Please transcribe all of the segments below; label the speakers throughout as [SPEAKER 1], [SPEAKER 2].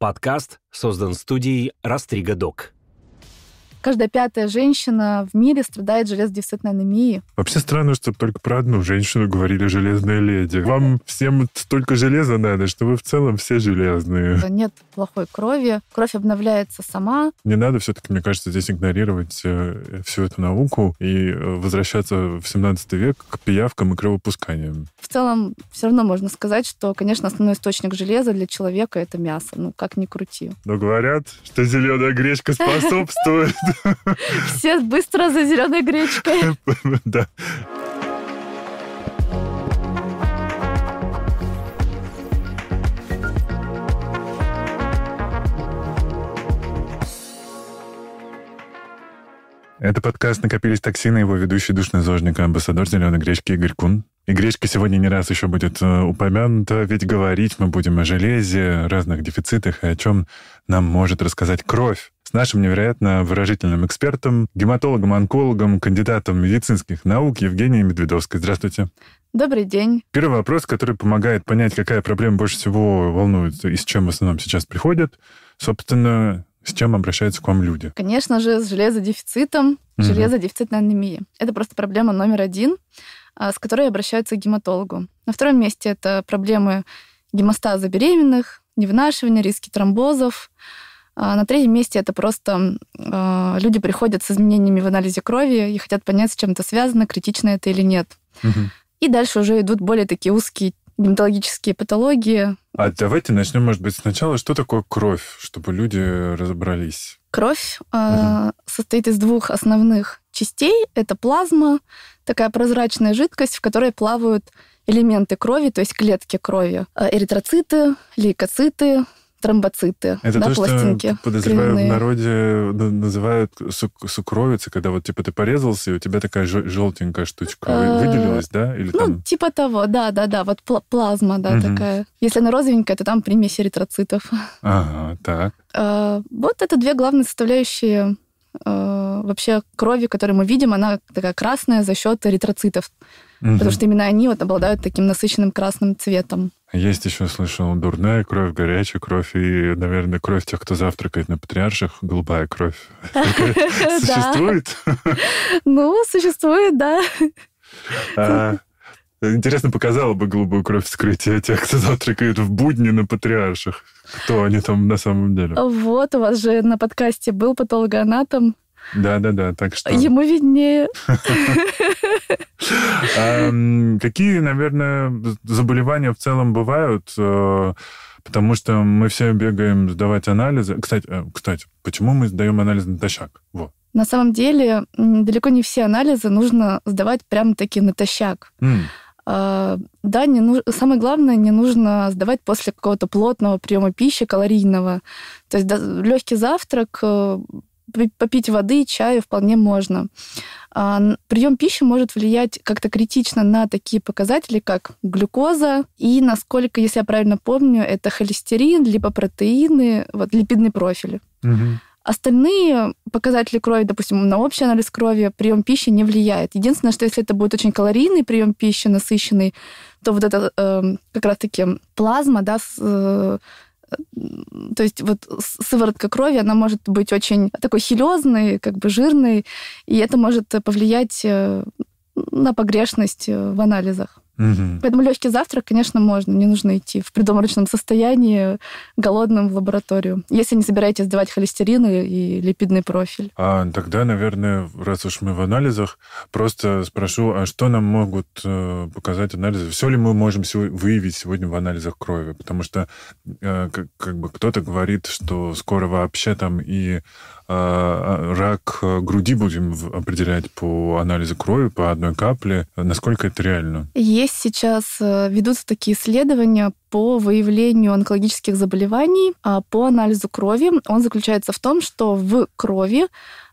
[SPEAKER 1] Подкаст создан студией Растрига Док.
[SPEAKER 2] Каждая пятая женщина в мире страдает железодефицитной анемией.
[SPEAKER 1] Вообще странно, что только про одну женщину говорили «железная леди». Вам всем столько железа надо, что вы в целом все железные.
[SPEAKER 2] Нет плохой крови. Кровь обновляется сама.
[SPEAKER 1] Не надо все-таки, мне кажется, здесь игнорировать э, всю эту науку и э, возвращаться в 17 век к пиявкам и кровопусканиям.
[SPEAKER 2] В целом, все равно можно сказать, что, конечно, основной источник железа для человека — это мясо. Ну, как ни крути.
[SPEAKER 1] Но говорят, что зеленая гречка способствует
[SPEAKER 2] все быстро за зеленой гречкой.
[SPEAKER 1] Да. Это подкаст «Накопились токсины», его ведущий душный зожник и амбассадор «Зеленой гречки» Игорь Кун. И гречка сегодня не раз еще будет э, упомянута, ведь говорить мы будем о железе, разных дефицитах и о чем нам может рассказать кровь с нашим невероятно выражительным экспертом, гематологом, онкологом, кандидатом медицинских наук Евгением Медведовской. Здравствуйте.
[SPEAKER 2] Добрый день.
[SPEAKER 1] Первый вопрос, который помогает понять, какая проблема больше всего волнует и с чем в основном сейчас приходят, собственно, с чем обращаются к вам люди?
[SPEAKER 2] Конечно же, с железодефицитом, угу. железодефицитной анемией. Это просто проблема номер один, а, с которой обращаются к гематологу. На втором месте это проблемы гемостаза беременных, невынашивания, риски тромбозов, а, на третьем месте это просто э, люди приходят с изменениями в анализе крови и хотят понять, с чем это связано, критично это или нет. Угу. И дальше уже идут более такие узкие гематологические патологии.
[SPEAKER 1] А давайте начнем, может быть, сначала, что такое кровь, чтобы люди разобрались.
[SPEAKER 2] Кровь э, угу. состоит из двух основных частей. Это плазма, такая прозрачная жидкость, в которой плавают элементы крови, то есть клетки крови, эритроциты, лейкоциты, тромбоциты это да, то, пластинки. Что, подозреваю, кровяные. в
[SPEAKER 1] народе называют сукровицы, когда вот типа ты порезался, и у тебя такая желтенькая штучка а, выделилась, да? Или ну,
[SPEAKER 2] там... типа того, да, да, да. Вот пл- плазма, да, такая. Если она розовенькая, то там примесь эритроцитов.
[SPEAKER 1] Ага, так.
[SPEAKER 2] А, вот это две главные составляющие э, вообще крови, которую мы видим, она такая красная за счет эритроцитов. Угу. Потому что именно они вот обладают таким насыщенным красным цветом.
[SPEAKER 1] Есть еще, слышал, дурная кровь, горячая кровь и, наверное, кровь тех, кто завтракает на патриарших, голубая кровь.
[SPEAKER 2] Существует? Ну, существует, да.
[SPEAKER 1] А, интересно, показала бы голубую кровь вскрытие тех, кто завтракает в будни на патриарших. Кто они там на самом деле?
[SPEAKER 2] Вот, у вас же на подкасте был патологоанатом
[SPEAKER 1] да-да-да, так что... Ему
[SPEAKER 2] виднее.
[SPEAKER 1] Какие, наверное, заболевания в целом бывают? Э, потому что мы все бегаем сдавать анализы. Кстати, э, кстати, почему мы сдаем анализы натощак? Вот.
[SPEAKER 2] На самом деле, далеко не все анализы нужно сдавать прямо таки натощак. Mm. А, да, не нуж... самое главное, не нужно сдавать после какого-то плотного приема пищи, калорийного. То есть да, легкий завтрак э, попить воды, чаю вполне можно. А, прием пищи может влиять как-то критично на такие показатели, как глюкоза и, насколько, если я правильно помню, это холестерин, либо протеины, вот липидный профиль. Остальные показатели крови, допустим, на общий анализ крови прием пищи не влияет. Единственное, что если это будет очень калорийный прием пищи, насыщенный, то вот это э, как раз-таки плазма, да, с, э, то есть вот сыворотка крови, она может быть очень такой хилезной, как бы жирной, и это может э, повлиять э, на погрешность э, в анализах. Угу. Поэтому легкий завтрак, конечно, можно. Не нужно идти в предоморочном состоянии, голодным в лабораторию, если не собираетесь сдавать холестерин и липидный профиль.
[SPEAKER 1] А тогда, наверное, раз уж мы в анализах, просто спрошу, а что нам могут э, показать анализы? Все ли мы можем выявить сегодня в анализах крови? Потому что э, как бы кто-то говорит, что скоро вообще там и Э, э, рак э, груди будем определять по анализу крови, по одной капле, насколько это реально?
[SPEAKER 2] Есть сейчас, ведутся такие исследования по выявлению онкологических заболеваний а, по анализу крови. Он заключается в том, что в крови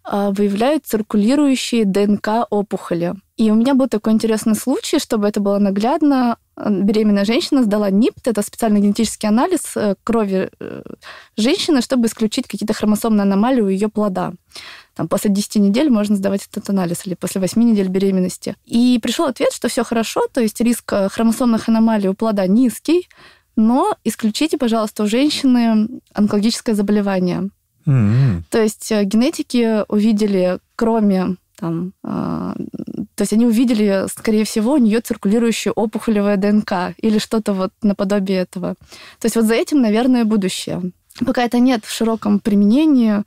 [SPEAKER 2] а, выявляют циркулирующие ДНК опухоли. И у меня был такой интересный случай, чтобы это было наглядно беременная женщина сдала НИПТ, это специальный генетический анализ э, крови э, женщины, чтобы исключить какие-то хромосомные аномалии у ее плода. Там, после 10 недель можно сдавать этот анализ или после 8 недель беременности. И пришел ответ, что все хорошо, то есть риск э, хромосомных аномалий у плода низкий, но исключите, пожалуйста, у женщины онкологическое заболевание. Mm-hmm. То есть генетики увидели, кроме там, то есть они увидели, скорее всего, у нее циркулирующую опухолевая ДНК или что-то вот наподобие этого. То есть вот за этим, наверное, будущее. Пока это нет в широком применении, э,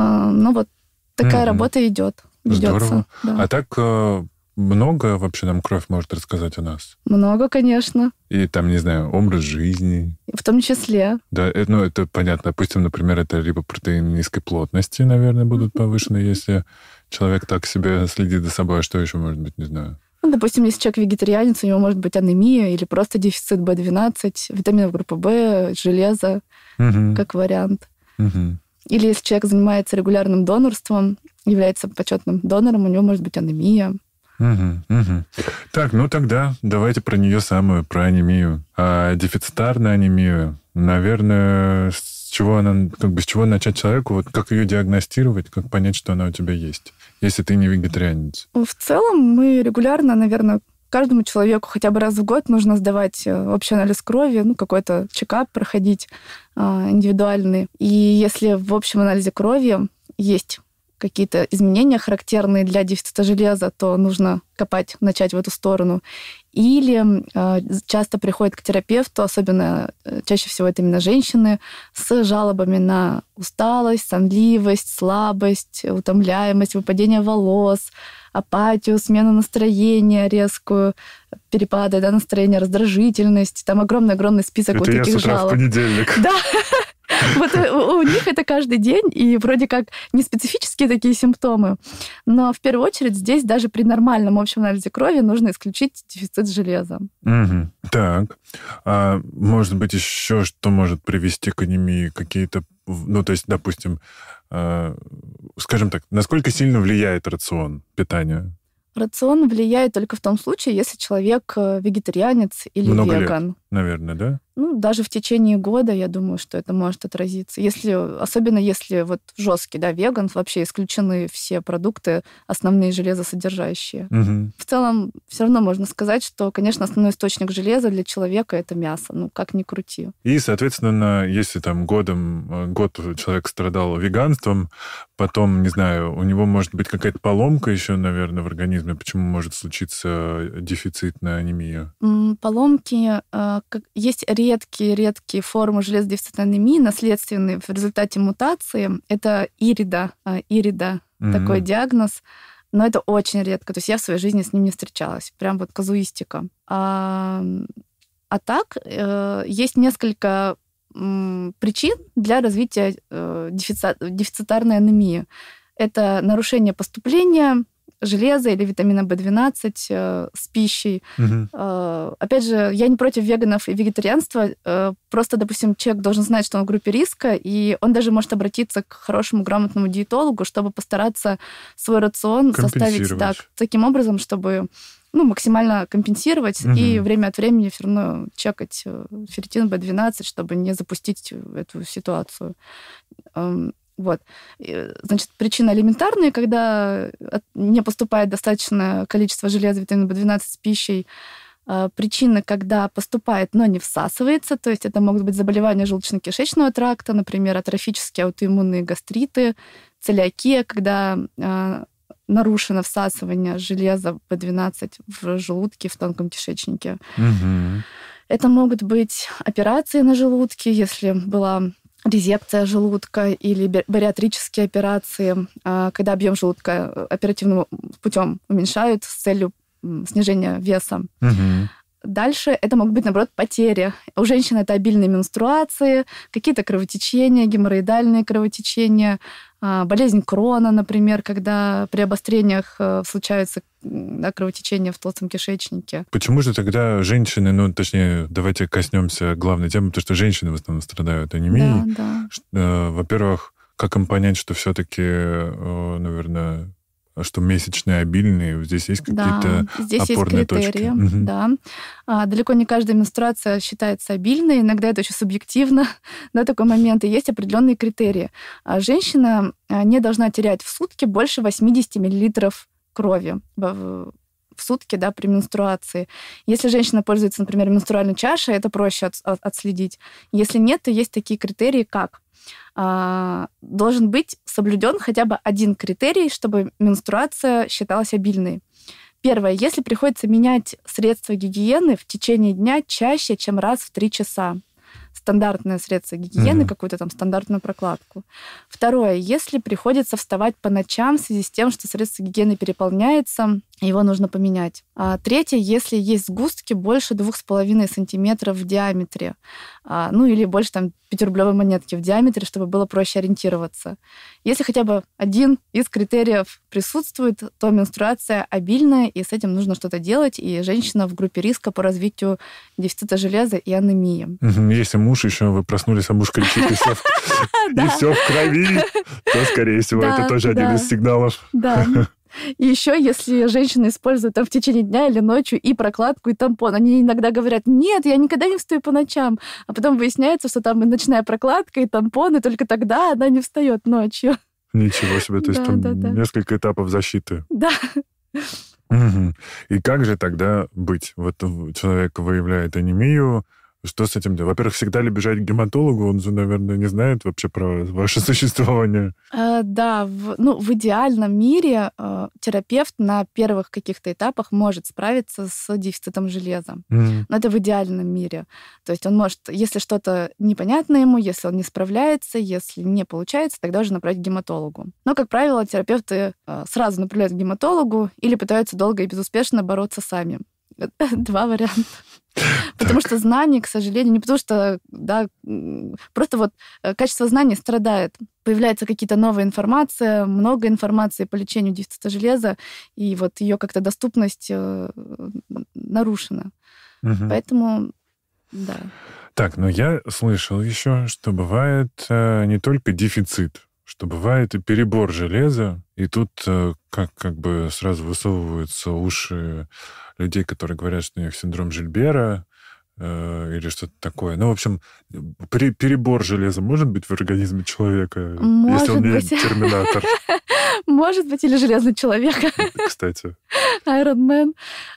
[SPEAKER 2] но вот такая mm-hmm. работа идет. Ведется, Здорово.
[SPEAKER 1] Да. А так э, много вообще нам кровь может рассказать о нас?
[SPEAKER 2] Много, конечно.
[SPEAKER 1] И там, не знаю, образ жизни.
[SPEAKER 2] В том числе.
[SPEAKER 1] Да, это, ну это понятно. Допустим, например, это либо протеин низкой плотности, наверное, будут повышены, если человек так себе следит за собой. А что еще может быть, не знаю.
[SPEAKER 2] Ну, допустим, если человек вегетарианец, у него может быть анемия или просто дефицит B12, витаминов группы В, железа, угу. как вариант. Угу. Или если человек занимается регулярным донорством, является почетным донором, у него может быть анемия.
[SPEAKER 1] Угу, угу. Так, ну тогда давайте про нее самую, про анемию. А дефицитарную анемию, наверное, с чего она, как бы с чего начать человеку, вот как ее диагностировать, как понять, что она у тебя есть, если ты не вегетарианец?
[SPEAKER 2] В целом мы регулярно, наверное, каждому человеку хотя бы раз в год нужно сдавать э, общий анализ крови, ну, какой-то чекап проходить э, индивидуальный. И если в общем анализе крови есть какие-то изменения характерные для дефицита железа, то нужно копать, начать в эту сторону. Или э, часто приходят к терапевту, особенно э, чаще всего это именно женщины, с жалобами на усталость, сонливость, слабость, утомляемость, выпадение волос, апатию, смену настроения резкую, перепады да, настроения, раздражительность. Там огромный-огромный список это вот таких я с утра жалоб. в понедельник. Да. Вот э, у них это каждый день, и вроде как не специфические такие симптомы. Но в первую очередь здесь даже при нормальном общем анализе крови нужно исключить дефицит железа.
[SPEAKER 1] Так. А, может быть, еще что может привести к анемии? Какие-то, ну, то есть, допустим, а, скажем так, насколько сильно влияет рацион питания?
[SPEAKER 2] Рацион влияет только в том случае, если человек э, вегетарианец или Много веган. Лет,
[SPEAKER 1] наверное, да?
[SPEAKER 2] ну, даже в течение года, я думаю, что это может отразиться. Если, особенно если вот жесткий, да, веган, вообще исключены все продукты, основные железосодержащие. Угу. В целом, все равно можно сказать, что, конечно, основной источник железа для человека это мясо, ну, как ни крути.
[SPEAKER 1] И, соответственно, если там годом, э, год человек страдал веганством, потом, не знаю, у него может быть какая-то поломка еще, наверное, в организме, почему может случиться э, дефицитная анемия?
[SPEAKER 2] Поломки, э, есть редкие-редкие формы железодефицитной анемии, наследственные в результате мутации. Это ирида, а, ирида mm-hmm. такой диагноз. Но это очень редко. То есть я в своей жизни с ним не встречалась. Прям вот казуистика. А, а так, э, есть несколько м, причин для развития э, дефицитарной анемии. Это нарушение поступления железа или витамина B12 э, с пищей. Угу. Э, опять же, я не против веганов и вегетарианства. Э, просто, допустим, человек должен знать, что он в группе риска, и он даже может обратиться к хорошему, грамотному диетологу, чтобы постараться свой рацион составить так, таким образом, чтобы ну, максимально компенсировать угу. и время от времени все равно чекать э, ферритин B12, чтобы не запустить эту ситуацию. Эм, вот. Значит, причина элементарная, когда э, не поступает достаточное количество железа, витамина в 12 с пищей, а, причина, когда поступает, но не всасывается, то есть это могут быть заболевания желудочно-кишечного тракта, например, атрофические аутоиммунные гастриты, целиакия, когда а, нарушено всасывание железа в 12 в желудке, в тонком кишечнике.
[SPEAKER 1] Угу.
[SPEAKER 2] Это могут быть операции на желудке, если была резекция желудка или бариатрические операции, а, когда объем желудка э, оперативным путем уменьшают с целью снижения веса. Угу. Дальше это могут быть, наоборот, потери. У женщин это обильные менструации, какие-то кровотечения, геморроидальные кровотечения, а, болезнь крона, например, когда при обострениях э, случаются да, кровотечение в толстом кишечнике.
[SPEAKER 1] Почему же тогда женщины, ну, точнее, давайте коснемся главной темы, потому что женщины в основном страдают анемией. Да, да. Э, во-первых, как им понять, что все-таки, э, наверное, что месячные обильные, здесь есть какие-то да, здесь опорные есть критерии, точки.
[SPEAKER 2] Да. А, далеко не каждая менструация считается обильной, иногда это очень субъективно, да, такой момент, и есть определенные критерии. А женщина а, не должна терять в сутки больше 80 миллилитров крови в сутки, да, при менструации. Если женщина пользуется, например, менструальной чашей, это проще от, от, отследить. Если нет, то есть такие критерии, как э, должен быть соблюден хотя бы один критерий, чтобы менструация считалась обильной. Первое, если приходится менять средства гигиены в течение дня чаще, чем раз в три часа стандартное средство гигиены, mm какую-то там стандартную прокладку. Второе, если приходится вставать по ночам в связи с тем, что средство гигиены переполняется, его нужно поменять. А, третье, если есть сгустки больше 2,5 сантиметров в диаметре, а, ну или больше там пятерублевой монетки в диаметре, чтобы было проще ориентироваться. Если хотя бы один из критериев присутствует, то менструация обильная, и с этим нужно что-то делать, и женщина в группе риска по развитию дефицита железа и анемии.
[SPEAKER 1] Если муж, еще вы проснулись, а муж кричит, и все, в крови, то, скорее всего, это тоже один из сигналов. Да.
[SPEAKER 2] И еще, если женщина использует там в течение дня или ночью и прокладку, и тампон, они иногда говорят, нет, я никогда не встаю по ночам. А потом выясняется, что там и ночная прокладка, и тампон, и только тогда она не встает ночью.
[SPEAKER 1] Ничего себе, то есть да, там да, да. несколько этапов защиты. Да. Угу. И как же тогда быть? Вот э, человек выявляет анемию, что с этим делать? Во-первых, всегда ли бежать к гематологу? Он же, наверное, не знает вообще про ваше существование.
[SPEAKER 2] Э, да, в, ну, в идеальном мире э, терапевт на первых каких-то этапах может справиться с дефицитом железа. Mm. Но это в идеальном мире. То есть он может, если что-то непонятно ему, если он не справляется, если не получается, тогда уже направить к гематологу. Но, как правило, терапевты э, сразу направляют к гематологу или пытаются долго и безуспешно бороться сами. Два варианта. Потому так. что знание, к сожалению, не потому что, да, просто вот э, качество знаний страдает. Появляется какие-то новая информация, много информации по лечению дефицита железа, и вот ее как-то доступность э, нарушена. Угу. Поэтому, да.
[SPEAKER 1] Так, но я слышал еще, что бывает э, не только дефицит что бывает и перебор железа, и тут э, как, как бы сразу высовываются уши людей, которые говорят, что у них синдром Жильбера, Э, или что-то такое. Ну, в общем, перебор железа может быть в организме человека, может если он быть. терминатор.
[SPEAKER 2] Может быть, или железный человек. Кстати. Iron Man.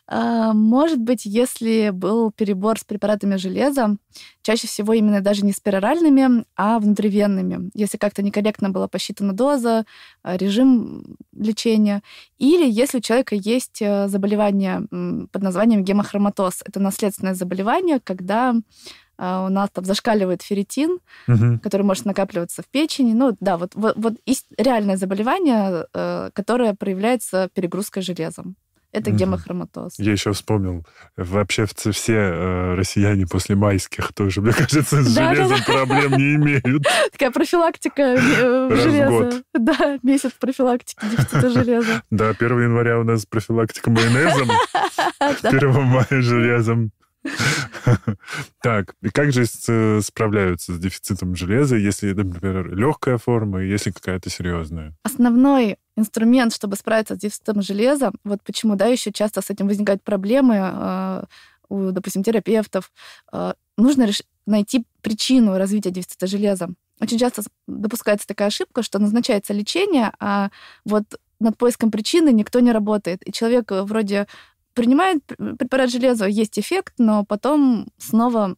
[SPEAKER 2] А, может быть, если был перебор с препаратами железа, чаще всего именно даже не с пероральными, а внутривенными. Если как-то некорректно была посчитана доза, э, режим лечения. Или если у человека есть э, заболевание под названием гемохроматоз. Это наследственное заболевание, заболевание, когда Uh, у нас там зашкаливает ферритин, угу. который может накапливаться в печени. Ну да, вот, вот, вот реальное заболевание, uh, которое проявляется перегрузкой железом. Это гемохроматоз.
[SPEAKER 1] Я еще вспомнил, вообще все э, россияне после майских тоже, мне кажется, с железом проблем не имеют.
[SPEAKER 2] Такая профилактика э, э, железа. Да, месяц профилактики дефицита железа.
[SPEAKER 1] Да, 1 января у нас профилактика майонезом, 1 мая железом. Так, и как же э, справляются с дефицитом железа, если, например, легкая форма, если какая-то серьезная?
[SPEAKER 2] Основной инструмент, чтобы справиться с дефицитом железа, вот почему, да, еще часто с этим возникают проблемы э, у, допустим, терапевтов, э, нужно найти причину развития дефицита железа. Очень часто допускается такая ошибка, что назначается лечение, а вот над поиском причины никто не работает. И человек вроде принимает препарат железа, есть эффект, но потом снова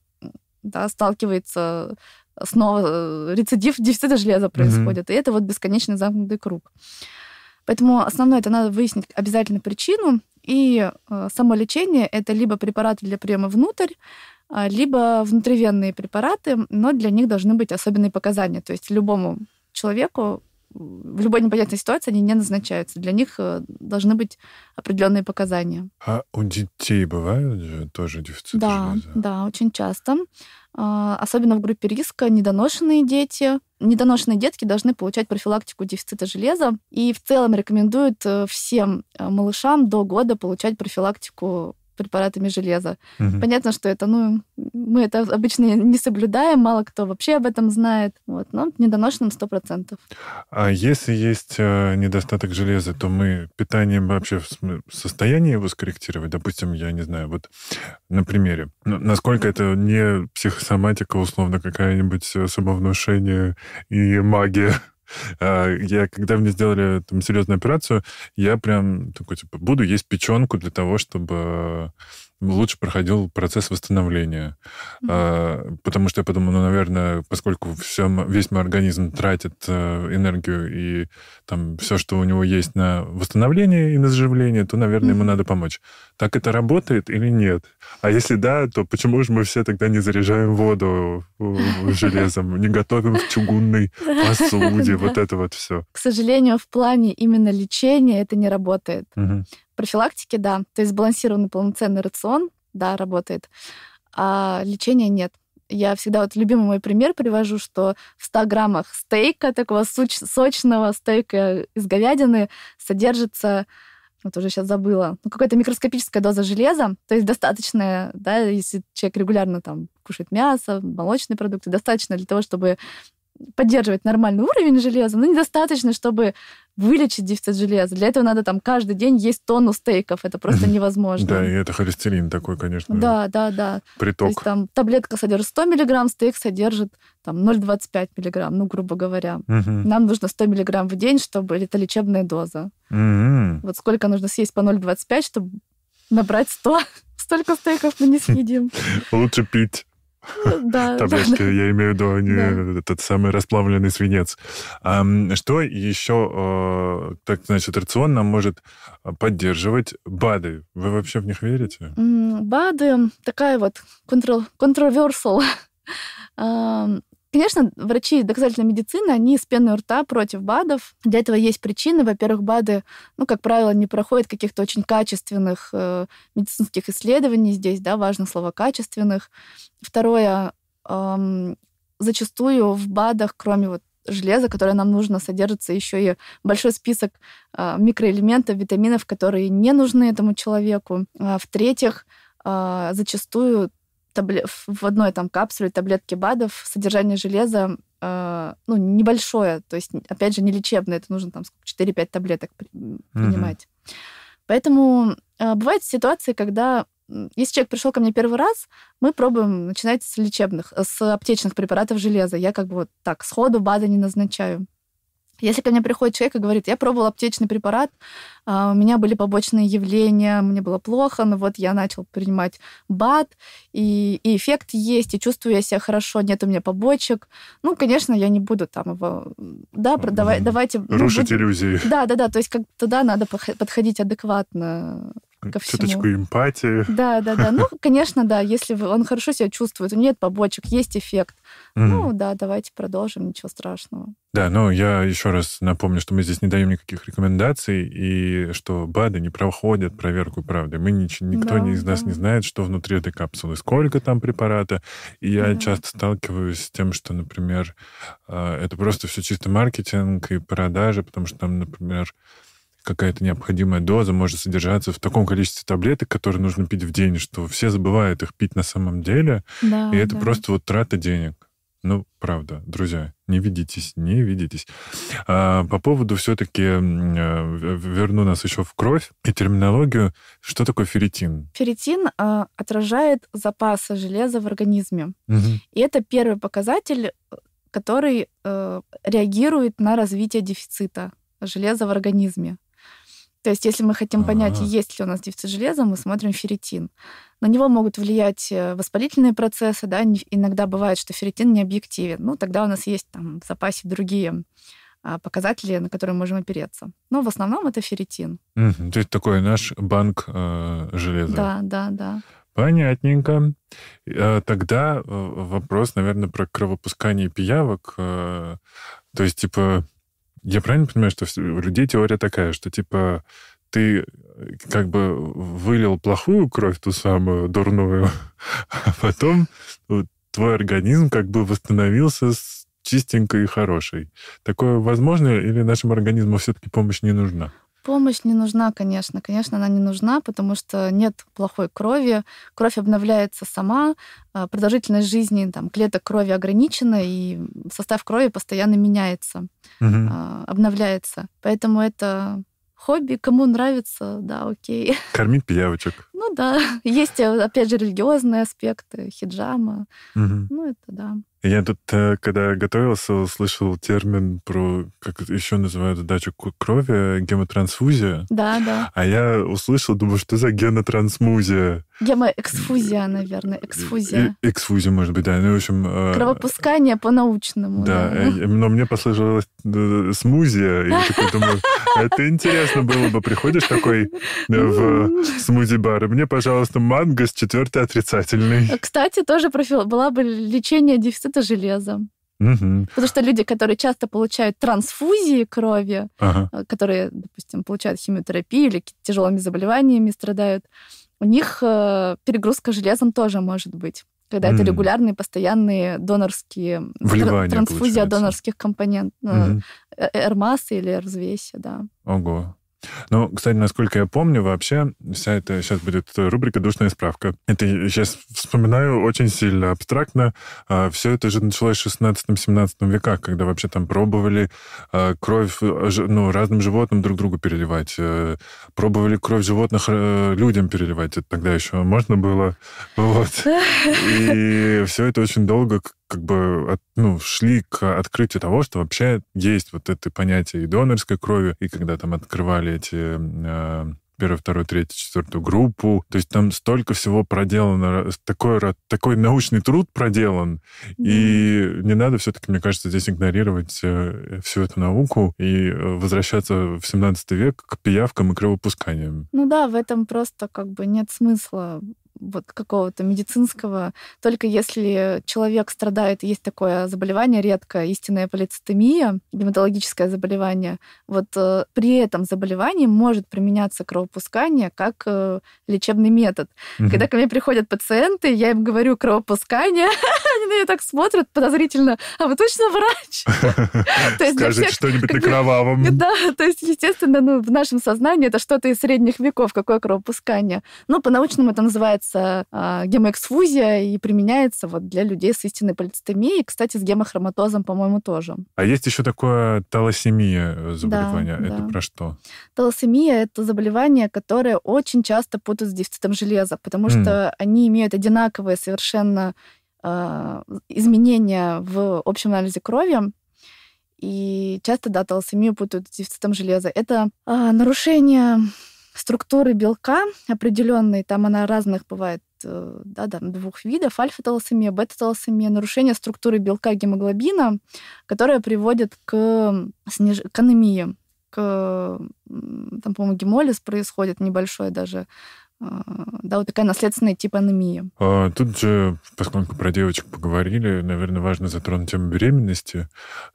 [SPEAKER 2] да, сталкивается снова э, рецидив дефицита железа происходит. Mm-hmm. И это вот бесконечный замкнутый круг. Поэтому основное это надо выяснить обязательно причину. И э, само лечение это либо препараты для приема внутрь, а, либо внутривенные препараты, но для них должны быть особенные показания. То есть любому человеку в любой непонятной ситуации они не назначаются. Для них э, должны быть определенные показания.
[SPEAKER 1] А у детей бывают же тоже дефицит
[SPEAKER 2] да, железа? Да, очень часто. А, особенно в группе риска недоношенные дети. Недоношенные детки должны получать профилактику дефицита железа. И в целом рекомендуют э, всем э, малышам до года получать профилактику препаратами железа. Угу. Понятно, что это, ну, мы это обычно не соблюдаем, мало кто вообще об этом знает. Вот, но недоношенным 100%.
[SPEAKER 1] А если есть э, недостаток железа, то мы питанием вообще в состоянии его скорректировать? Допустим, я не знаю, вот на примере, ну, насколько это не психосоматика, условно, какая-нибудь э, самовнушение и магия? А, я, когда мне сделали там серьезную операцию, я прям такой, типа, буду есть печенку для того, чтобы лучше проходил процесс восстановления. Mm-hmm. А, потому что я подумал, ну, наверное, поскольку все весь мой организм тратит э, энергию и там все, что у него есть на восстановление и на заживление, то, наверное, mm-hmm. ему надо помочь. Так это работает или нет? А если да, то почему же мы все тогда не заряжаем воду э, железом, не готовим в чугунной посуде, вот это вот все? К
[SPEAKER 2] сожалению, в плане именно лечения это не работает профилактики да. То есть сбалансированный полноценный рацион, да, работает. А лечения нет. Я всегда вот любимый мой пример привожу, что в 100 граммах стейка, такого суч- сочного стейка из говядины, содержится вот уже сейчас забыла, ну, какая-то микроскопическая доза железа, то есть достаточная, да, если человек регулярно там кушает мясо, молочные продукты, достаточно для того, чтобы поддерживать нормальный уровень железа, но ну, недостаточно, чтобы вылечить дефицит железа. Для этого надо там каждый день есть тонну стейков. Это просто невозможно. Да, и
[SPEAKER 1] это холестерин такой, конечно. Да,
[SPEAKER 2] да, да. Приток. То есть там таблетка содержит 100 миллиграмм, стейк содержит там 0,25 миллиграмм, ну, грубо говоря. Угу. Нам нужно 100 миллиграмм в день, чтобы... Это лечебная доза.
[SPEAKER 1] Угу.
[SPEAKER 2] Вот сколько нужно съесть по 0,25, чтобы набрать 100 столько стейков мы не съедим.
[SPEAKER 1] Лучше пить.
[SPEAKER 2] Да, Таблетки, да, да.
[SPEAKER 1] я имею в виду, не да. этот самый расплавленный свинец. А, что еще, э, так значит, рацион может э, поддерживать БАДы? Вы вообще в них верите?
[SPEAKER 2] БАДы такая вот контр, controversial Конечно, врачи доказательной медицины, они с пеной у рта против БАДов. Для этого есть причины. Во-первых, БАДы, ну, как правило, не проходят каких-то очень качественных э, медицинских исследований. Здесь, да, важно слово «качественных». Второе, эм, зачастую в БАДах, кроме вот железа, которое нам нужно, содержится еще и большой список а, микроэлементов, витаминов, которые не нужны этому человеку. А в-третьих, а, зачастую табле... в одной там капсуле таблетки БАДов содержание железа э, ну, небольшое, то есть, опять же, не лечебное, это нужно там 4-5 таблеток принимать. Угу. Поэтому э, бывают ситуации, когда если человек пришел ко мне первый раз, мы пробуем начинать с лечебных, э, с аптечных препаратов железа. Я как бы вот так сходу бады не назначаю. Если ко мне приходит человек и говорит, я пробовал аптечный препарат, а, у меня были побочные явления, мне было плохо, но ну вот я начал принимать БАД, и, и эффект есть, и чувствую я себя хорошо, нет у меня побочек. Ну, конечно, я не буду там его... Да, продавай, давайте... Рушить иллюзии. Да, да, да, то есть как туда надо подходить адекватно ко всему. Чуточку
[SPEAKER 1] эмпатии. Да, да, да. Ну,
[SPEAKER 2] конечно, да, если он хорошо себя чувствует, у него нет побочек, есть эффект. Ну, да, давайте продолжим, ничего страшного.
[SPEAKER 1] Да, но ну, я еще раз напомню, что мы здесь не даем никаких рекомендаций, и что БАДы не проходят проверку правды. Мы нич- никто да, не из да. нас не знает, что внутри этой капсулы, сколько там препарата. И я да. часто сталкиваюсь с тем, что, например, а, это просто все чисто маркетинг и продажи, потому что там, например, какая-то необходимая доза может содержаться в таком количестве таблеток, которые нужно пить в день, что все забывают их пить на самом деле. Да, и это да. просто вот трата денег. Ну, правда, друзья, не видитесь, не видитесь. А, по поводу все-таки э, верну нас еще в кровь и терминологию. Что такое ферритин?
[SPEAKER 2] Ферритин а, отражает запасы железа в организме. Угу. И это первый показатель, который э, реагирует на развитие дефицита железа в организме. То есть, если мы хотим понять, есть ли у нас дефицит железа, мы смотрим ферритин. На него могут влиять э, воспалительные процессы, да, иногда бывает, что ферритин не объективен. Ну, тогда у нас есть там в запасе другие а, показатели, на которые мы можем опереться. Но в основном это ферритин.
[SPEAKER 1] mm То есть такой наш банк э, железа. Да, да, да. Понятненько. Э, тогда э, вопрос, наверное, про кровопускание пиявок. То есть, типа, я правильно понимаю, что у людей теория такая, что типа ты э, как бы вылил плохую кровь, ту самую дурную, а потом твой организм как бы восстановился с чистенькой и хорошей. Такое возможно или нашему организму все-таки помощь не нужна?
[SPEAKER 2] Помощь не нужна, конечно. Конечно, она не нужна, потому что нет плохой крови. Кровь обновляется сама. А, продолжительность жизни там, клеток крови ограничена, и состав крови постоянно меняется, угу. обновляется. Поэтому это хобби, кому нравится, да, окей.
[SPEAKER 1] Кормить пиявочек.
[SPEAKER 2] Ну да, есть, э, опять же, религиозные аспекты, хиджама. Угу. Ну это да.
[SPEAKER 1] Я тут, э, когда готовился, услышал термин про, как еще называют, дачу крови, э, гемотрансфузия. Да, да. А я услышал, думаю, что за генотрансмузия?
[SPEAKER 2] Гемоэксфузия, наверное, эксфузия.
[SPEAKER 1] И, эксфузия, может быть, да. Ну, в общем...
[SPEAKER 2] Кровопускание по-научному. Да, да,
[SPEAKER 1] но мне послышалось смузия, и я такой думаю, это интересно было бы. Приходишь такой в ну, ну». смузи-бар мне, пожалуйста, манго с четвертой отрицательной. Э,
[SPEAKER 2] кстати, тоже профил... была бы лечение дефицита железа. Угу. Потому что люди, которые часто получают трансфузии крови, ага. Э, которые, допустим, получают химиотерапию или тяжелыми заболеваниями страдают, у них э, перегрузка железом тоже может быть когда это регулярные, постоянные донорские Вливание, трансфузия получается. донорских компонент, mm-hmm. Ну, эрмасы или рзвеси, да.
[SPEAKER 1] Ого. Ну, кстати, насколько я помню, вообще вся эта сейчас будет рубрика «Душная справка». Это я сейчас вспоминаю очень сильно абстрактно. А, все это же началось в 16-17 веках, когда вообще там пробовали а, кровь а, ну, разным животным друг другу переливать. Э, пробовали кровь животных э, людям переливать. Это тогда еще можно было. Вот. И все это очень долго как бы от, ну, шли к открытию того, что вообще есть вот это понятие и донорской крови, и когда там открывали эти э, первую, вторую, третью, четвертую группу. То есть там столько всего проделано, такой, такой научный труд проделан. Mm. И не надо все-таки, мне кажется, здесь игнорировать э, всю эту науку и э, возвращаться в 17 век к пиявкам и кровопусканиям.
[SPEAKER 2] Ну да, в этом просто как бы нет смысла вот какого-то медицинского, только если человек страдает, есть такое заболевание редкое, истинная полицитемия, гематологическое заболевание, вот э, при этом заболевании может применяться кровопускание как э, лечебный метод. Угу. Когда ко мне приходят пациенты, я им говорю кровопускание, они на меня так смотрят подозрительно, а вы точно врач?
[SPEAKER 1] Скажите что-нибудь на кровавом.
[SPEAKER 2] Да, то есть, естественно, ну, в нашем сознании это что-то из средних веков, какое кровопускание. Ну, по-научному это называется называется э, гемоэксфузия и применяется вот для людей с истинной полицитемией. Кстати, с гемохроматозом, по-моему, тоже.
[SPEAKER 1] А есть еще такое талосемия э, заболевание. Да, это да. про что?
[SPEAKER 2] Талосемия — это заболевание, которое очень часто путают с дефицитом железа, потому mm. что они имеют одинаковые совершенно э, изменения в общем анализе крови, и часто, да, талосемию путают с дефицитом железа. Это э, нарушение структуры белка определенные там она разных бывает, э, да, да двух видов, альфа-толосемия, бета-толосемия, нарушение структуры белка гемоглобина, которое приводит к, сниж... к анемии, к, там, по-моему, гемолиз происходит небольшое даже а, да, вот такая наследственная типа анемия.
[SPEAKER 1] А, тут же, поскольку про девочек поговорили, наверное, важно затронуть тему беременности.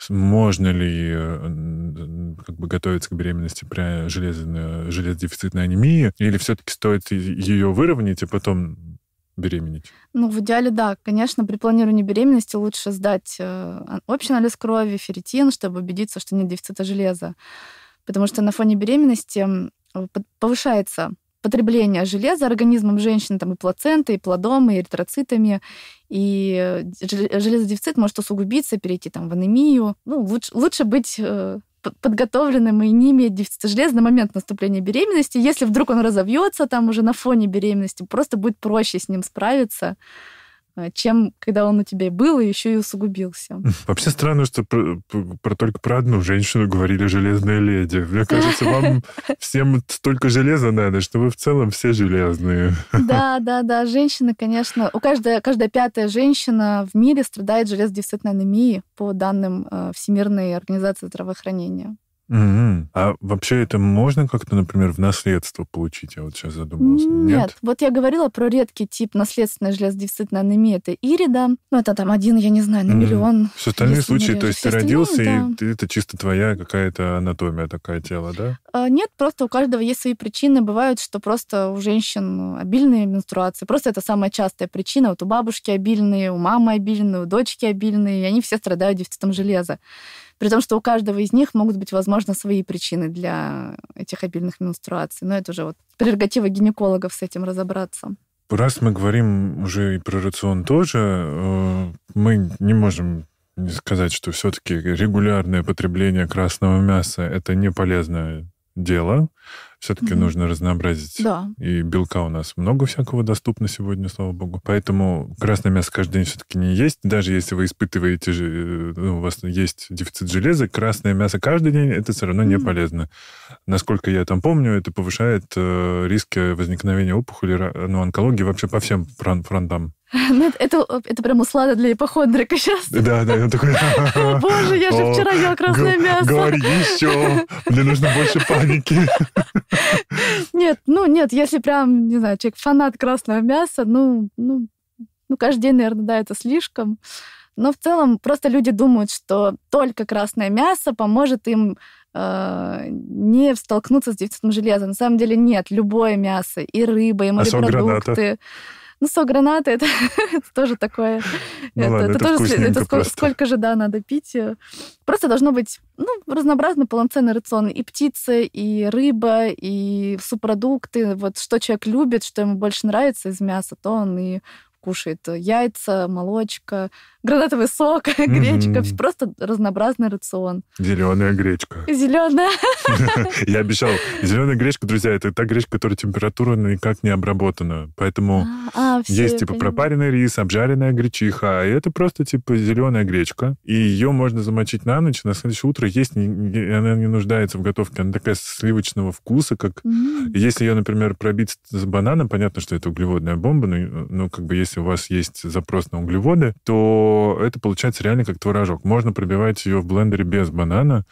[SPEAKER 1] Можно ли э, как бы готовиться к беременности при железодефицитной анемии, или все-таки стоит ее выровнять, а потом беременеть?
[SPEAKER 2] Ну, в идеале, да. Конечно, при планировании беременности лучше сдать э, общий анализ крови, ферритин, чтобы убедиться, что нет дефицита железа. Потому что на фоне беременности э, повышается потребление железа организмом женщин там, и плаценты, и плодом, и эритроцитами. И железодефицит может усугубиться, перейти там, в анемию. Ну, лучше, лучше быть э, подготовленным и не иметь дефицита железа на момент наступления беременности. Если вдруг он разовьется там уже на фоне беременности, просто будет проще с ним справиться. Э, чем когда он у тебя был и еще и усугубился.
[SPEAKER 1] Вообще странно, что про, про только про одну женщину говорили «железная леди». Мне кажется, вам всем столько железа надо, что вы в целом все железные.
[SPEAKER 2] Да, да, да. Женщины, конечно... У каждая каждая пятая женщина в мире страдает железодефицитной анемией по данным э, Всемирной организации здравоохранения
[SPEAKER 1] mm А вообще это можно как-то, например, в наследство получить? Я вот сейчас задумался.
[SPEAKER 2] Нет. Нет. Вот я говорила про редкий тип наследственной железодефицитной анемии. Это ирида. Ну, это там один, я не знаю, на миллион. Mm-hmm. Все остальные случаи, то есть ты родился, да.
[SPEAKER 1] и это чисто твоя какая-то анатомия такая тело, да?
[SPEAKER 2] А, нет, просто у каждого есть свои причины. Бывают, что просто у женщин обильные менструации. Просто это самая частая причина. Вот у бабушки обильные, у мамы обильные, у дочки обильные, и они все страдают дефицитом железа. При том, что у каждого из них могут быть, возможно, свои причины для этих обильных менструаций. Но это уже вот прерогатива гинекологов с этим разобраться.
[SPEAKER 1] Раз мы говорим уже и про рацион тоже, э, мы не можем не сказать, что все-таки регулярное потребление красного мяса – это не полезное дело. Все-таки mm-hmm. нужно разнообразить. Да. И белка у нас много всякого доступно сегодня, слава богу. Поэтому красное мясо каждый день все-таки не есть. Даже если вы испытываете, э, ну, у вас есть дефицит железа, красное мясо каждый день это все равно mm-hmm. полезно. Насколько я там помню, это повышает э, риски возникновения опухоли, ну, онкологии вообще по всем фронтам.
[SPEAKER 2] Ну, это, это прям услада для ипохондрика сейчас.
[SPEAKER 1] Да, да, он такой... Боже, я же вчера ел красное мясо. Говори еще, мне нужно больше паники.
[SPEAKER 2] Нет, ну нет, если прям, не знаю, человек фанат красного мяса, ну, ну, ну каждый день, наверное, да, это слишком. Но в целом просто люди думают, что только красное мясо поможет им э, не столкнуться с дефицитом железа. На самом деле нет, любое мясо, и рыба, и а морепродукты. Особенно, ну, со гранаты это, это тоже такое.
[SPEAKER 1] Ну, это, ладно, это, это тоже это сколько, сколько
[SPEAKER 2] же, да, надо пить. Э. Просто должно быть ну, разнообразный полноценный рацион. И птица, и рыба, и субпродукты. Вот что человек любит, что ему больше нравится из мяса, то он и кушает яйца, молочко гранатовый сок, гречка, mm-hmm. просто разнообразный рацион.
[SPEAKER 1] Зеленая гречка.
[SPEAKER 2] Зеленая.
[SPEAKER 1] Я обещал. Зеленая гречка, друзья, это та гречка, которая температура никак не обработана. Поэтому
[SPEAKER 2] а, а, есть типа
[SPEAKER 1] пропаренный рис, обжаренная гречиха. И а это просто типа зеленая гречка. И ее можно замочить на ночь, на следующее утро есть, она не нуждается в готовке. Она такая сливочного вкуса, как если ее, например, пробить с бананом, понятно, что это углеводная бомба, э, но как бы если у вас есть запрос на углеводы, то это получается реально как творожок. Можно пробивать ее в блендере без банана,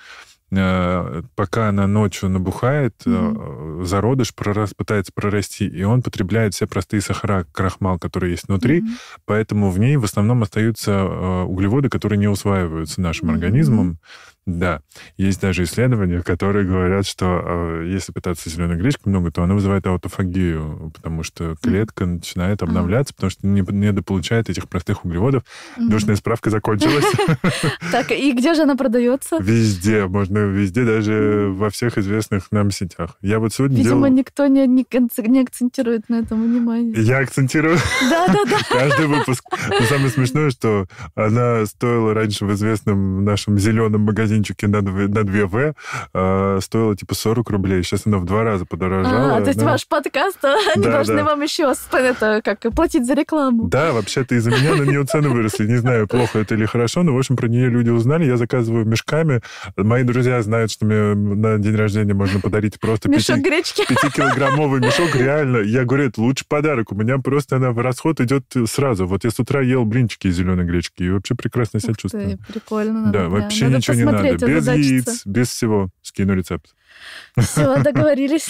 [SPEAKER 1] э, пока она ночью набухает, mm-hmm. зародыш прорас, пытается прорасти, и он потребляет все простые сахара, крахмал, который есть внутри, mm-hmm. поэтому в ней в основном остаются э, углеводы, которые не усваиваются нашим mm-hmm. организмом, да, есть даже исследования, которые говорят, что э, если пытаться зеленой гречкой много, то она вызывает аутофагию, потому что клетка mm начинает обновляться, mm потому что не, не дополучает этих простых углеводов. Mm-hmm. Душная справка закончилась.
[SPEAKER 2] Так, и где же она продается?
[SPEAKER 1] Везде, можно везде, даже во всех известных нам сетях. Я вот сегодня Видимо,
[SPEAKER 2] никто не акцентирует на этом внимание.
[SPEAKER 1] Я акцентирую. Да-да-да. Каждый выпуск. самое смешное, что она стоила раньше в известном нашем зеленом магазине венчике на 2, на 2 В э, стоило типа 40 рублей. Сейчас она в два раза подорожала. А, то есть да. ваш
[SPEAKER 2] подкаст, да, они да, должны да. вам еще это, как, платить за рекламу.
[SPEAKER 1] Да, вообще-то из-за меня на нее цены выросли. Не знаю, плохо это или хорошо, но, в общем, про нее люди узнали. Я заказываю мешками. Мои друзья знают, что мне на день рождения можно подарить просто мешок 5, гречки. 5-килограммовый мешок. Реально, я говорю, это лучший подарок. У меня просто она в расход идет сразу. Вот я с утра ел блинчики из зеленой гречки и вообще прекрасно себя Ух чувствую.
[SPEAKER 2] Ты, прикольно. да, да, вообще надо ничего не надо надо. Без яиц,
[SPEAKER 1] без всего. Скину рецепт. Все, договорились.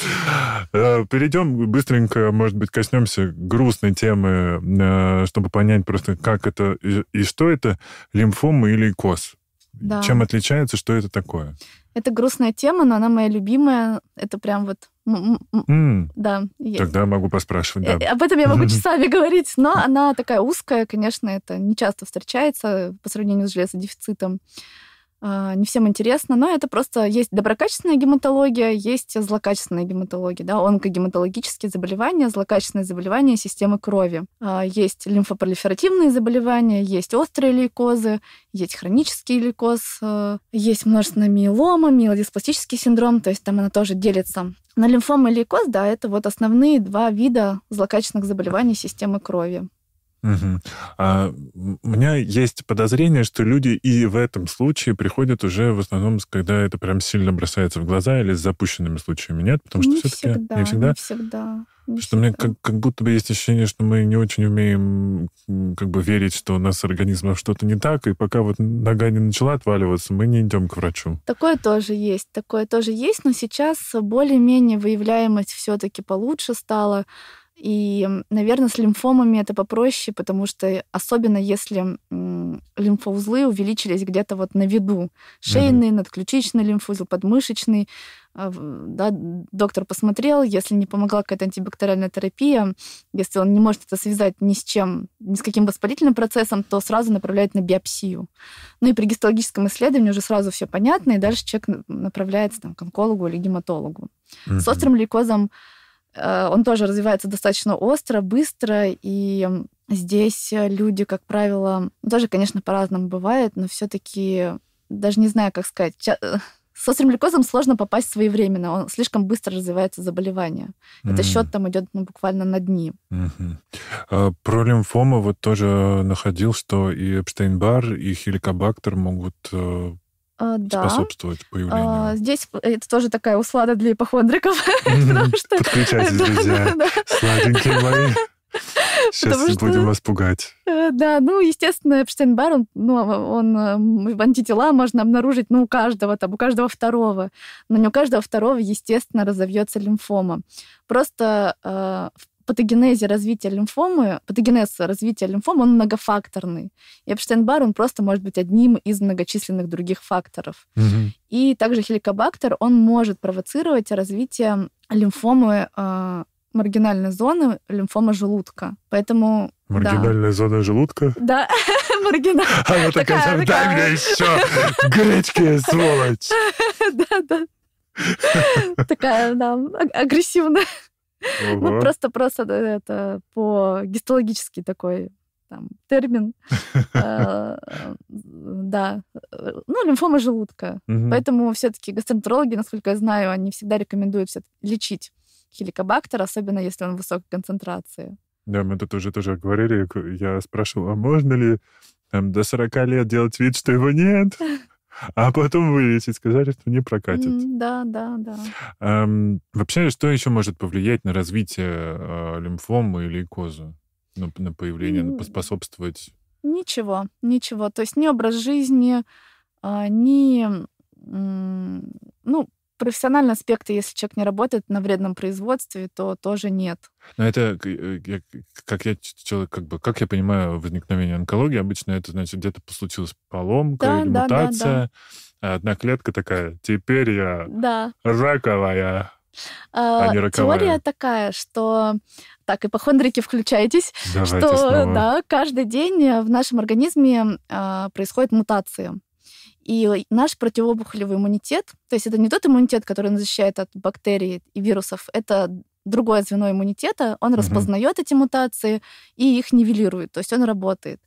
[SPEAKER 1] Э, Перейдем быстренько, может быть, коснемся грустной темы, э, чтобы понять просто, как это и что это, лимфома или кос. Да. Чем отличается, что это такое?
[SPEAKER 2] Это грустная тема, но она моя любимая. Это прям вот... Mm. Да. Я... Тогда
[SPEAKER 1] могу поспрашивать. Да. Э, об этом я могу
[SPEAKER 2] часами говорить, но она такая узкая, конечно, это не часто встречается по сравнению с железодефицитом. дефицитом. А, не всем интересно, но это просто есть доброкачественная гематология, есть злокачественная гематология, да, онкогематологические заболевания, злокачественные заболевания системы крови. А, есть лимфопролиферативные заболевания, есть острые лейкозы, есть хронический лейкоз, э, есть множественная миелома, миелодиспластический синдром, то есть там она тоже делится на лимфома и лейкоз, да, это вот основные два вида злокачественных заболеваний системы крови.
[SPEAKER 1] Угу. А, у меня есть подозрение, что люди и в этом случае приходят уже в основном, когда это прям сильно бросается в глаза или с запущенными случаями нет, потому что не все-таки всегда, не всегда. Не
[SPEAKER 2] всегда. Не что всегда. у
[SPEAKER 1] как, как будто бы есть ощущение, что мы не очень умеем как бы верить, что у нас с организмом что-то не так, и пока вот нога не начала отваливаться, мы не идем к врачу.
[SPEAKER 2] Такое тоже есть, такое тоже есть, но сейчас более-менее выявляемость все-таки получше стала. И, наверное, с лимфомами это попроще, потому что особенно если лимфоузлы увеличились где-то вот на виду. Шейный, mm-hmm. надключичный лимфоузел, подмышечный. А, да, доктор посмотрел, если не помогла какая-то антибактериальная терапия, если он не может это связать ни с чем, ни с каким воспалительным процессом, то сразу направляет на биопсию. Ну и при гистологическом исследовании уже сразу все понятно, и дальше человек направляется там, к онкологу или гематологу. Mm-hmm. С острым лейкозом Э, он тоже развивается достаточно остро, быстро, и здесь э, люди, как правило, тоже, конечно, по-разному бывает, но все-таки даже не знаю, как сказать. Э, с острым лейкозом сложно попасть своевременно. Он слишком быстро развивается заболевание. Mm-hmm. Это счет там идет ну, буквально на дни.
[SPEAKER 1] Mm-hmm. А про лимфому вот тоже находил, что и Эпштейн-Бар, и хеликобактер могут
[SPEAKER 2] а, да. способствовать появлению. А, здесь это тоже такая услада для ипохондриков.
[SPEAKER 1] Подключайтесь, друзья. Сладенькие мои. Сейчас Потому будем вас пугать.
[SPEAKER 2] Э, да, ну, естественно, Эпштейн-Бар, ну, а, он, ну, э, он, в антитела можно обнаружить, ну, у каждого, там, у каждого второго. Но не у каждого второго, естественно, разовьется лимфома. Просто э, в патогенезе развития лимфомы, патогенез развития лимфомы, он многофакторный. И Эпштейн-Бар, он просто может быть одним из многочисленных других факторов. Угу. И также хеликобактер, он может провоцировать развитие лимфомы э, маргинальной зоны, лимфома желудка. Поэтому Маргинальная
[SPEAKER 1] да. зона желудка?
[SPEAKER 2] Да, маргинальная.
[SPEAKER 1] Она такая, там, дай мне еще гречки, сволочь. Да,
[SPEAKER 2] да. Такая, да, агрессивная. Ну, просто-просто ну, это по гистологический такой там термин. Э, да. Э, ну, лимфома желудка. Поэтому все-таки гастроэнтерологи, насколько я знаю, они всегда рекомендуют лечить хеликобактер, особенно если он в высокой концентрации.
[SPEAKER 1] Да, мы тут уже тоже говорили, я спрашивал, а можно ли там, до 40 лет делать вид, что его нет? а потом вылететь. Сказали, что не прокатит.
[SPEAKER 2] Да, да, да.
[SPEAKER 1] Эм, вообще, что еще может повлиять на развитие э, лимфомы или козы? На, ну, на появление, на поспособствовать?
[SPEAKER 2] Ничего, ничего. То есть ни образ жизни, э, ни... Э, ну, профессиональные аспекты, если человек не работает на вредном производстве, то тоже нет.
[SPEAKER 1] Но это, э, я, как я человек, как бы, как я понимаю, возникновение онкологии обычно это значит где-то случилась поломка да, или да, мутация, да, да. одна клетка такая. Теперь я да. раковая.
[SPEAKER 2] А, а не Теория такая, что так, ипохондрики, включайтесь, Давайте что снова. да, каждый день в нашем организме а, происходят мутации. И наш противоопухолевый иммунитет, то есть это не тот иммунитет, который нас защищает от бактерий и вирусов, это другое звено иммунитета, он угу. распознает эти мутации и их нивелирует, то есть он работает.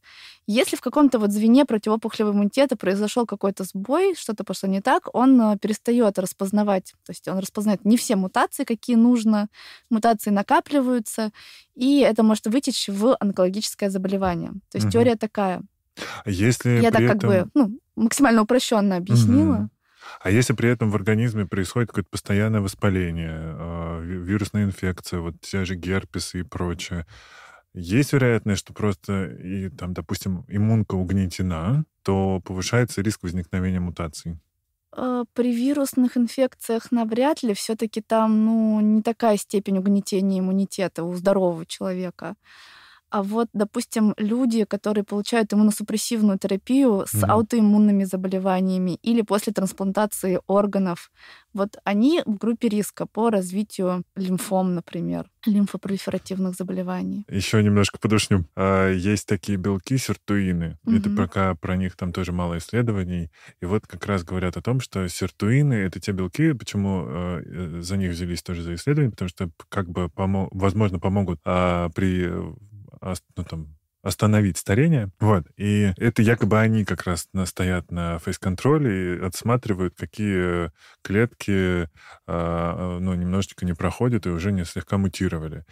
[SPEAKER 2] Если в каком-то вот звене противоопухолевого иммунитета произошел какой-то сбой, что-то пошло не так, он э, перестает распознавать, то есть он распознает не все мутации, какие нужно, мутации накапливаются, и это может вытечь в онкологическое заболевание. То есть угу. теория такая.
[SPEAKER 1] А если я так этом... как бы
[SPEAKER 2] ну, максимально упрощенно объяснила. Угу.
[SPEAKER 1] А если при этом в организме происходит какое-то постоянное воспаление, а, вирусная инфекция, вот те же герпесы и прочее, есть вероятность, что просто, и, там, допустим, иммунка угнетена, то повышается риск возникновения мутаций?
[SPEAKER 2] А, при вирусных инфекциях навряд ли. Все-таки там ну, не такая степень угнетения иммунитета у здорового человека. А вот, допустим, люди, которые получают иммуносупрессивную терапию с угу. аутоиммунными заболеваниями или после трансплантации органов, вот они в группе риска по развитию лимфом, например, лимфопролиферативных заболеваний.
[SPEAKER 1] Еще немножко подушню. А, есть такие белки сиртуины. Угу. Это пока про них там тоже мало исследований. И вот как раз говорят о том, что сиртуины — это те белки, почему а, э, за них взялись тоже за исследование, потому что как бы, помо возможно, помогут а, при ну, там, остановить старение. Вот. И это якобы они как раз стоят на фейс-контроле и отсматривают, какие клетки а, ну, немножечко не проходят и уже не слегка мутировали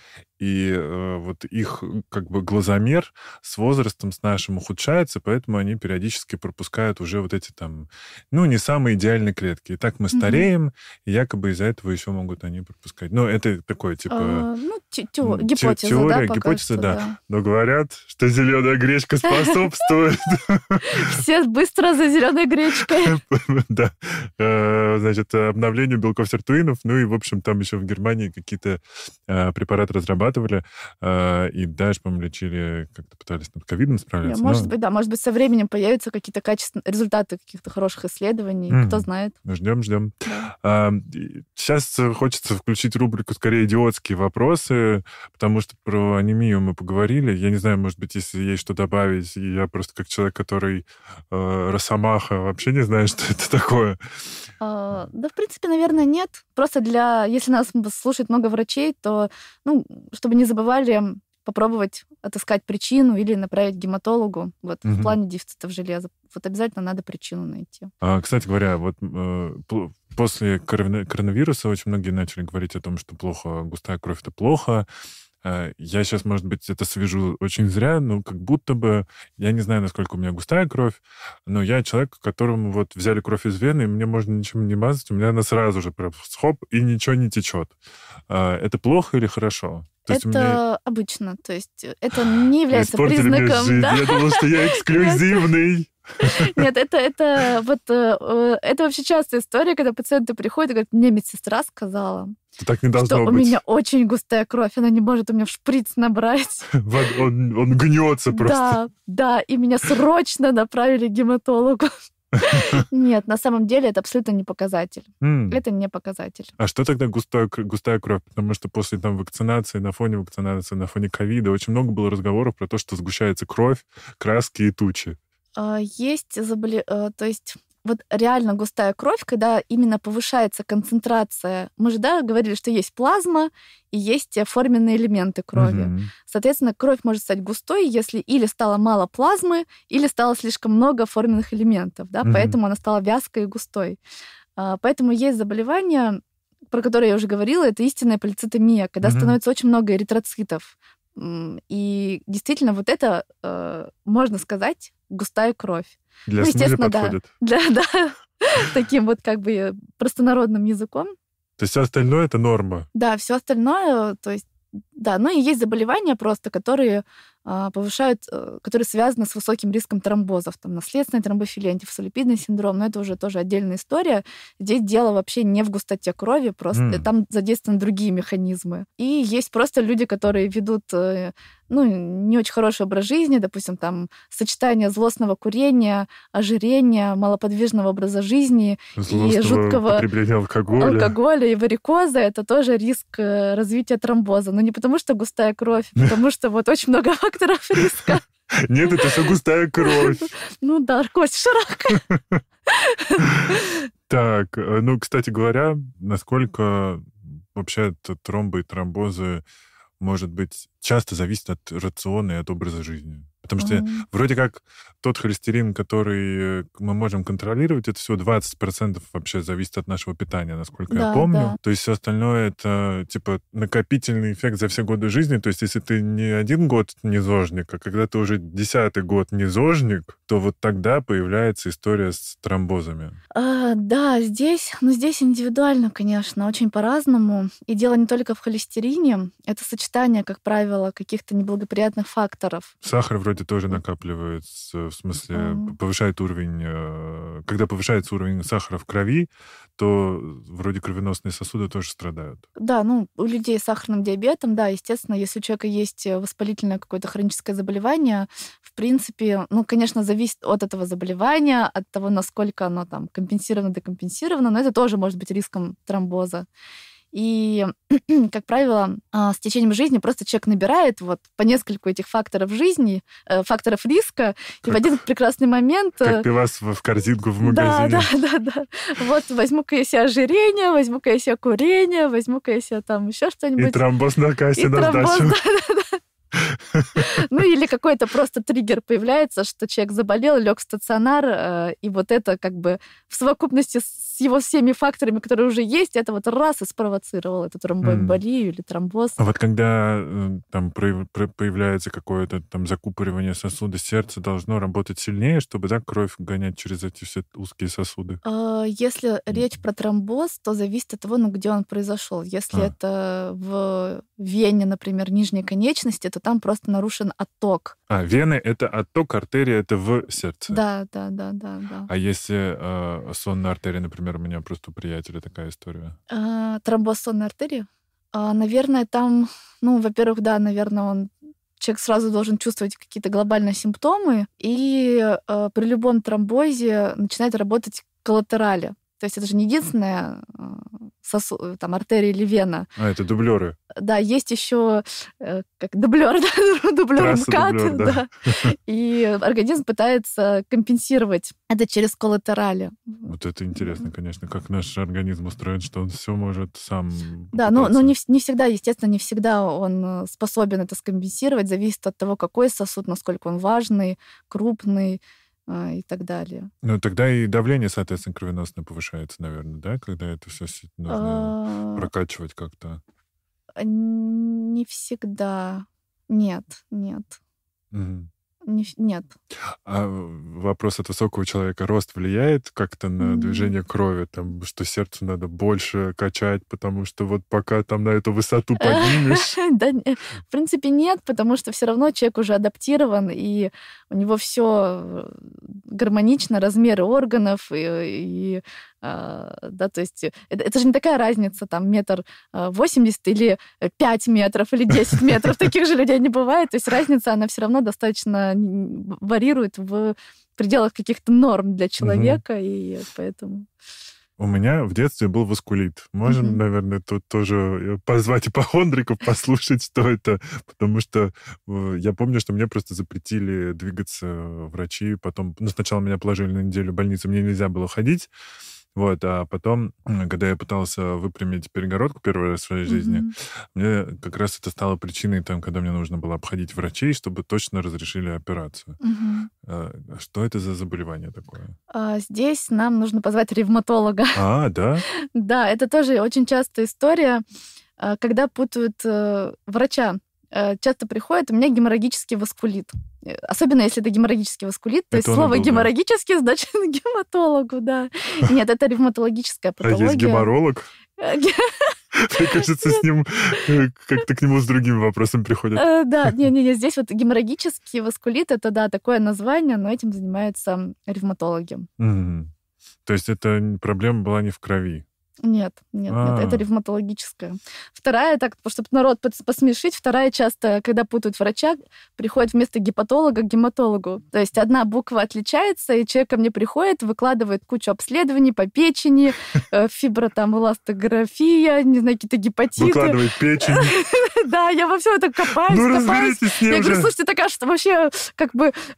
[SPEAKER 1] и э, вот их как бы глазомер с возрастом с нашим ухудшается, поэтому они периодически пропускают уже вот эти там, ну, не самые идеальные клетки. И так мы стареем, mm-hmm. и якобы из-за этого еще могут они пропускать. Но ну, это такое, типа... А, ну,
[SPEAKER 2] гипотеза, теория, да, гипотеза, да.
[SPEAKER 1] Но говорят, что зеленая гречка способствует.
[SPEAKER 2] Все быстро за зеленой гречкой.
[SPEAKER 1] Да. Э, значит, обновлению белков сертуинов, ну и, в общем, там еще в Германии какие-то а, препараты разрабатывают, разрабатывали, э, и дальше, по-моему, лечили, как-то пытались над ковидом справляться. Yeah, может быть,
[SPEAKER 2] да, может быть, со временем появятся какие-то качественные результаты каких-то хороших исследований, mm-hmm. кто знает.
[SPEAKER 1] Ждем, ждем. Да. Yeah. Сейчас э, хочется включить рубрику скорее идиотские вопросы, потому что про анемию мы поговорили. Я не знаю, может быть, если есть что добавить, я просто как человек, который э, росомаха, вообще не знаю, что это такое.
[SPEAKER 2] А, да, в принципе, наверное, нет. Просто для, если нас слушает много врачей, то, ну, чтобы не забывали попробовать отыскать причину или направить к гематологу. Вот угу. в плане дефицитов железа. Вот обязательно надо причину найти.
[SPEAKER 1] А, кстати говоря, вот э, после коронавируса очень многие начали говорить о том, что плохо густая кровь это плохо. Э, я сейчас, может быть, это свяжу очень зря, но как будто бы, я не знаю, насколько у меня густая кровь, но я человек, которому вот взяли кровь из вены, и мне можно ничем не мазать, у меня она сразу же прям схоп, и ничего не течет. Э, это плохо или хорошо? То это меня...
[SPEAKER 2] обычно, то есть э, это не является признаком. Да? Я думал, что я
[SPEAKER 1] эксклюзивный.
[SPEAKER 2] Нет, это, это, вот, э, э, это вообще частая история, когда пациенты приходят и говорят, мне медсестра сказала,
[SPEAKER 1] что так не что быть. у меня
[SPEAKER 2] очень густая кровь, она не может у меня в шприц набрать.
[SPEAKER 1] Он, он гнется просто. Да,
[SPEAKER 2] да, и меня срочно направили к гематологу. Нет, на самом деле это абсолютно не показатель. Mm. Это не показатель.
[SPEAKER 1] А что тогда густая, густая кровь? Потому что после там вакцинации, на фоне вакцинации, на фоне ковида очень много было разговоров про то, что сгущается кровь, краски и тучи.
[SPEAKER 2] А, есть заболе... А, то есть вот реально густая кровь, когда именно повышается концентрация. Мы же да, говорили, что есть плазма и есть те э, форменные элементы крови. Угу. Соответственно, кровь может стать густой, если или стало мало плазмы, или стало слишком много форменных элементов, да, угу. поэтому она стала вязкой и густой. А, поэтому есть заболевания, про которые я уже говорила, это истинная полицитемия, когда угу. становится очень много эритроцитов. И действительно, вот это, э, можно сказать, густая кровь. Для ну, естественно, да. Для, да, таким вот как бы простонародным языком.
[SPEAKER 1] То есть все остальное это норма?
[SPEAKER 2] Да, все остальное, то есть да, ну и есть заболевания просто, которые а, повышают, э, которые связаны с высоким риском тромбозов, там наследственный тромбофилия, антифосолипидный синдром, но это уже тоже отдельная история. Здесь дело вообще не в густоте крови, просто mm. там задействованы другие механизмы. И есть просто люди, которые ведут э, ну, не очень хороший образ жизни, допустим, там сочетание злостного курения, ожирения, малоподвижного образа жизни злостного и жуткого потребления
[SPEAKER 1] алкоголя. алкоголя
[SPEAKER 2] и варикоза, это тоже риск э, развития тромбоза. Но не потому, потому что густая кровь, потому что вот очень много факторов риска.
[SPEAKER 1] Нет, это все густая кровь.
[SPEAKER 2] Ну да, кость широкая.
[SPEAKER 1] Так, э, ну, кстати говоря, насколько вообще тромбы и тромбозы, может быть, часто зависит от рациона и от образа жизни? Потому что mm-hmm. вроде как тот холестерин, который э, мы можем контролировать, это всего 20% вообще зависит от нашего питания, насколько да, я помню. Да. То есть все остальное это типа накопительный эффект за все годы жизни. То есть если ты не один год низожник, а когда ты уже десятый год низожник, то вот тогда появляется история с тромбозами.
[SPEAKER 2] А, да, здесь, ну здесь индивидуально, конечно, очень по-разному. И дело не только в холестерине, это сочетание, как правило, каких-то неблагоприятных факторов.
[SPEAKER 1] Сахар вроде вроде тоже накапливается, в смысле mm-hmm. повышает уровень, э, когда повышается уровень сахара в крови, то э, вроде кровеносные сосуды тоже страдают.
[SPEAKER 2] Да, ну, у людей с сахарным диабетом, да, естественно, если у человека есть э, воспалительное какое-то хроническое заболевание, в принципе, ну, конечно, зависит от этого заболевания, от того, насколько оно там компенсировано, декомпенсировано, но это тоже может быть риском тромбоза. И, как правило, а, с течением жизни просто человек набирает вот по нескольку этих факторов жизни, э, факторов риска, как, и в один прекрасный момент... Э, как
[SPEAKER 1] пивас в корзинку в магазине. Да,
[SPEAKER 2] да, да. да. Вот возьму-ка я себе ожирение, возьму-ка я себе курение, возьму-ка я себе там еще что-нибудь. И
[SPEAKER 1] тромбоз на кассе и на тромбоз, сдачу. Да, да, да.
[SPEAKER 2] Ну или какой-то просто триггер появляется, что человек заболел, лег в стационар, э, и вот это как бы в совокупности с с его всеми факторами, которые уже есть, это вот раз и спровоцировало эту тромбоэмболию mm. или тромбоз. А
[SPEAKER 1] вот когда э, там появляется какое-то там закупоривание сосуда, сердце должно работать сильнее, чтобы да, кровь гонять через эти все узкие сосуды?
[SPEAKER 2] А, если речь про тромбоз, то зависит от того, ну, где он произошел. Если а. это в вене, например, нижней конечности, то там просто нарушен отток.
[SPEAKER 1] А, вены — это отток, артерия — это в сердце.
[SPEAKER 2] Да, да, да, да. да.
[SPEAKER 1] А если э, сонная артерия, например, например, у меня просто у приятеля такая история.
[SPEAKER 2] А, тромбоз сонной артерии? А, наверное, там, ну, во-первых, да, наверное, он человек сразу должен чувствовать какие-то глобальные симптомы, и э, при любом тромбозе начинает работать коллатерали. То есть это же не единственная сосу, э, там, артерии или вена.
[SPEAKER 1] А, это дублеры.
[SPEAKER 2] Да, есть еще э, как дублер, да, дублер МКАД. Дублер, да. да. И организм пытается компенсировать это через коллатерали.
[SPEAKER 1] Вот это интересно, конечно, как наш организм устроен, что он все может сам.
[SPEAKER 2] Да, но, но не, не всегда, естественно, не всегда он э, способен это скомпенсировать. Зависит от того, какой сосуд, насколько он важный, крупный а, и так далее.
[SPEAKER 1] Ну, тогда и давление, соответственно, кровеносное повышается, наверное, да, когда это все нужно а... прокачивать как-то?
[SPEAKER 2] А, не всегда. Нет, нет. Угу. Не, нет.
[SPEAKER 1] А вопрос от высокого человека рост влияет как-то на mm. движение крови, там, что сердцу надо больше качать, потому что вот пока там на эту высоту поднимешь.
[SPEAKER 2] Да, в принципе нет, потому что все равно человек уже адаптирован и у него все э, гармонично, размеры органов, и, и э, да, то есть э, это, это же не такая разница, там, метр восемьдесят или пять метров, или десять метров, таких же людей не бывает, то есть разница, она все равно достаточно варьирует в пределах каких-то норм для человека, и поэтому...
[SPEAKER 1] У меня в детстве был васкулит. Можем, mm-hmm. наверное, тут тоже э, позвать ипохондриков, послушать, что это. Потому что э, я помню, что мне просто запретили двигаться э, врачи. Потом, ну, сначала меня положили на неделю в больницу, мне нельзя было ходить. Вот, а потом, когда я пытался выпрямить перегородку первый раз в своей mm-hmm. жизни, мне как раз это стало причиной, там, когда мне нужно было обходить врачей, чтобы точно разрешили операцию. Mm-hmm. А, что это за заболевание такое?
[SPEAKER 2] А, здесь нам нужно позвать ревматолога.
[SPEAKER 1] А, да?
[SPEAKER 2] да, это тоже очень частая история, а, когда путают э, врача Э, часто приходит, у меня геморрагический васкулит. Э, особенно если это геморрагический васкулит, то это есть слово был, геморрагический да? значит гематологу, да. Нет, это ревматологическая патология. А есть геморолог? Э,
[SPEAKER 1] Мне кажется, с ним как-то к нему с другими вопросами приходят.
[SPEAKER 2] Да, не-не-не, здесь вот геморрагический васкулит, это, да, такое название, но этим занимаются ревматологи.
[SPEAKER 1] То есть это проблема была не в крови? Нет, нет, А-а-а. нет, это а.
[SPEAKER 2] ревматологическая. Вторая, так, чтобы народ посмешить, вторая часто, когда путают врача, приходит вместо гепатолога к гематологу. То есть одна буква отличается, и человек ко мне приходит, выкладывает кучу обследований по печени, э, фибро там, эластография, не знаю, какие-то гепатиты. Выкладывает
[SPEAKER 1] печень.
[SPEAKER 2] Да, я во всем это копаюсь, Ну, разберитесь с ним Я говорю, слушайте, такая, что вообще, как бы, э,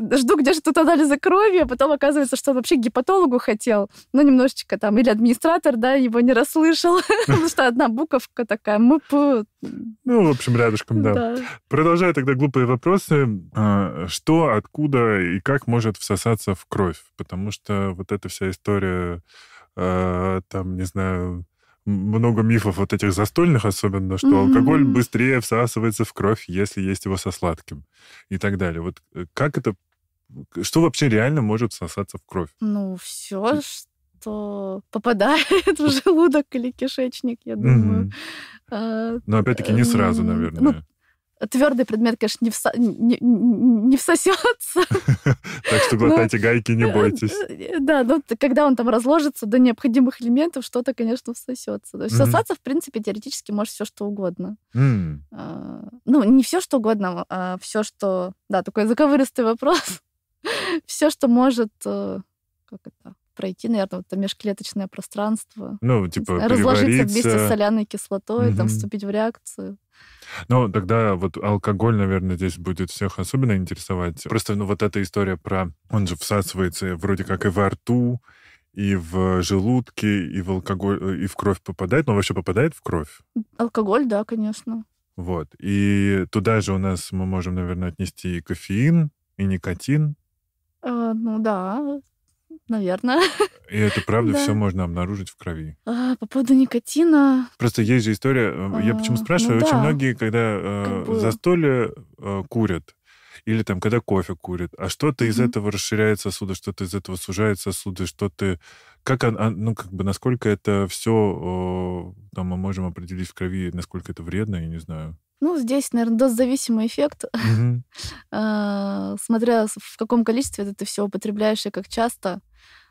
[SPEAKER 2] э, жду, где же тут анализы крови, а потом оказывается, что он вообще гепатологу хотел, ну, немножечко там, или администратор Виктор, да, его не расслышал, потому что одна буковка такая, мы... Ну,
[SPEAKER 1] в общем, рядышком, да. Продолжая тогда глупые вопросы, а, что, откуда и как может всосаться в кровь? Потому что вот эта вся история, а, там, не знаю, много мифов вот этих застольных особенно, что mm-hmm. алкоголь быстрее всасывается в кровь, если есть его со сладким и так далее. Вот э, как это что вообще реально может всосаться в кровь?
[SPEAKER 2] Ну, все, что попадает в желудок или кишечник, я думаю. А, но опять-таки не сразу, эм, наверное. Ну, твердый предмет, конечно, не, всо... не, не всосется.
[SPEAKER 1] Так что ну, глотайте гайки, не э, бойтесь. Э,
[SPEAKER 2] да, но когда он там разложится до необходимых элементов, что-то, конечно, всосется. То есть сосаться, в принципе, теоретически может все что угодно. А, ну, не все что угодно, а, а все, что... Да, такой заковыристый вопрос. Все, что может... Э, как это? пройти, наверное, вот это межклеточное пространство. Ну, типа, знаю, Разложиться вместе с соляной кислотой, угу. там, вступить в реакцию.
[SPEAKER 1] Ну, тогда вот алкоголь, наверное, здесь будет всех особенно интересовать. Просто, ну, вот эта история про... Он же всасывается вроде как и во рту, и в желудке, и в алкоголь, э, и в кровь попадает. Но ну, вообще попадает в кровь?
[SPEAKER 2] Алкоголь, да, конечно.
[SPEAKER 1] Вот. И туда же у нас мы можем, наверное, отнести и кофеин, и никотин.
[SPEAKER 2] Э, ну да, Наверное.
[SPEAKER 1] И это правда все можно обнаружить в крови.
[SPEAKER 2] А, по поводу никотина.
[SPEAKER 1] Просто есть же история. Э, я почему а, спрашиваю? Ну очень многие, когда э, застолье э, курят, или там, когда кофе курят. а что-то из этого расширяет сосуды, что-то из этого сужает сосуды, что то Как, ну, как бы, насколько это все, там, мы можем определить в крови, насколько это вредно, я не знаю.
[SPEAKER 2] Ну, здесь, наверное, дозависимый эффект. А, смотря в каком количестве ты все употребляешь и как часто.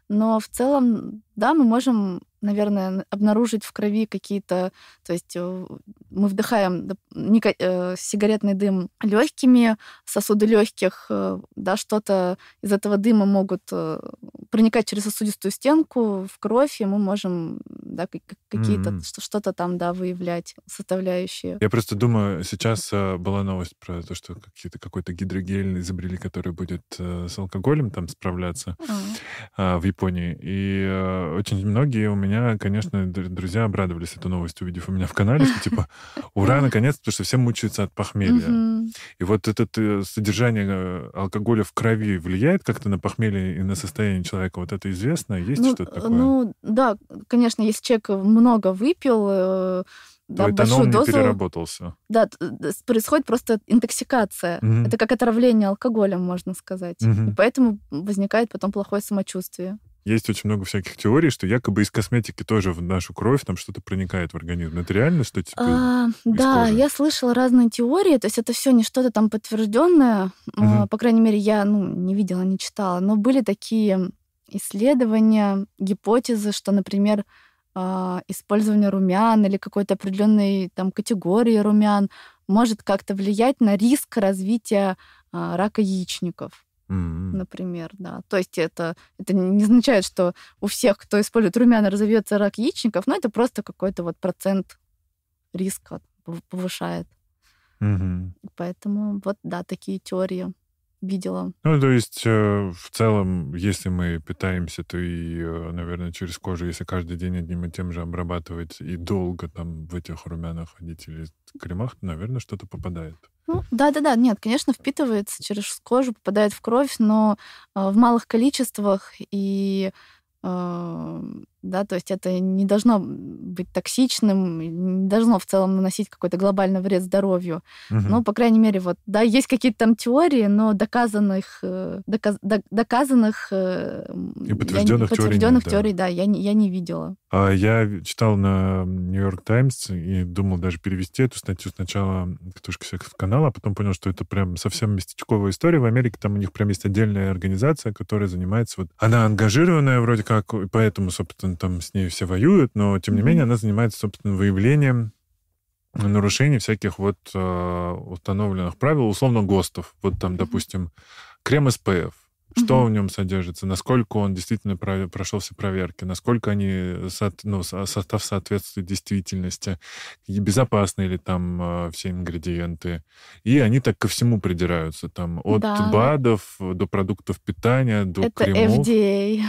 [SPEAKER 2] Но в целом, да, мы можем наверное, обнаружить в крови какие-то... То есть э, мы вдыхаем э, сигаретный дым легкими, сосуды легких, э, да, что-то из этого дыма могут проникать через сосудистую стенку в кровь, и мы можем да, какие-то mm-hmm. что-то там да, выявлять, составляющие. Я просто
[SPEAKER 1] думаю, сейчас была новость про то, что какие-то, какой-то гидрогель изобрели, который будет с алкоголем там справляться mm-hmm. в Японии. И очень многие у меня меня, конечно, друзья обрадовались эту новость, увидев у меня в канале, что типа ура, наконец-то, потому что все мучаются от похмелья. И вот это э, содержание э, алкоголя в крови влияет как-то на похмелье и на состояние человека? Вот это известно? Есть ну, что-то э, такое? Ну,
[SPEAKER 2] да, конечно, если человек много выпил,
[SPEAKER 1] да, то большую этанол дозу... не переработался.
[SPEAKER 2] Да, происходит просто интоксикация. mm Это как отравление алкоголем, можно сказать. mm И поэтому возникает потом плохое самочувствие
[SPEAKER 1] есть очень много всяких теорий, что якобы из косметики тоже в нашу кровь там что-то проникает в организм. Это реально, что типа? А,
[SPEAKER 2] да, кожи? я слышала разные теории, то есть это все не что-то там подтвержденное, угу. А, по крайней мере я ну не видела, не читала, но были такие исследования, гипотезы, что, например, а, использование румян или какой-то определенной там категории румян может как-то влиять на риск развития а, рака яичников. Mm-hmm. Например, да. То есть это, это не означает, что у всех, кто использует румяна, разовьется рак яичников, но это просто какой-то вот процент риска повышает. Угу. Поэтому вот, да, такие теории видела.
[SPEAKER 1] Ну, то есть, э, в целом, если мы питаемся, то и, э, наверное, через кожу, если каждый день одним и тем же обрабатывать и долго там в этих румянах ходить или кремах, наверное, что-то попадает.
[SPEAKER 2] Ну, да-да-да, нет, конечно, впитывается через кожу, попадает в кровь, но э, в малых количествах и да, то есть это не должно быть токсичным, не должно в целом наносить какой-то глобальный вред здоровью. Угу. Ну, по крайней мере, вот, да, есть какие-то там теории, но доказанных, э, доказ, доказанных э, и подтвержденных, я, теорий, подтвержденных нет, теорий, да, да я, не, я не видела.
[SPEAKER 1] А я читал на Нью-Йорк Таймс и думал даже перевести эту статью сначала «Катушка секс-канала», а потом понял, что это прям совсем местечковая история. В Америке там у них прям есть отдельная организация, которая занимается вот... Она ангажированная вроде как, поэтому, собственно, собственно, там с ней все воюют, но, тем не менее, она занимается, собственно, выявлением нарушений всяких вот э, установленных правил, условно, ГОСТов. Вот там, допустим, крем СПФ, что угу. в нем содержится, насколько он действительно прошел все проверки, насколько они ну, со, ну, состав соответствует действительности, безопасны ли там э, все ингредиенты. И они так ко всему придираются, там, от да. БАДов до продуктов питания, до Это кремов. FDA.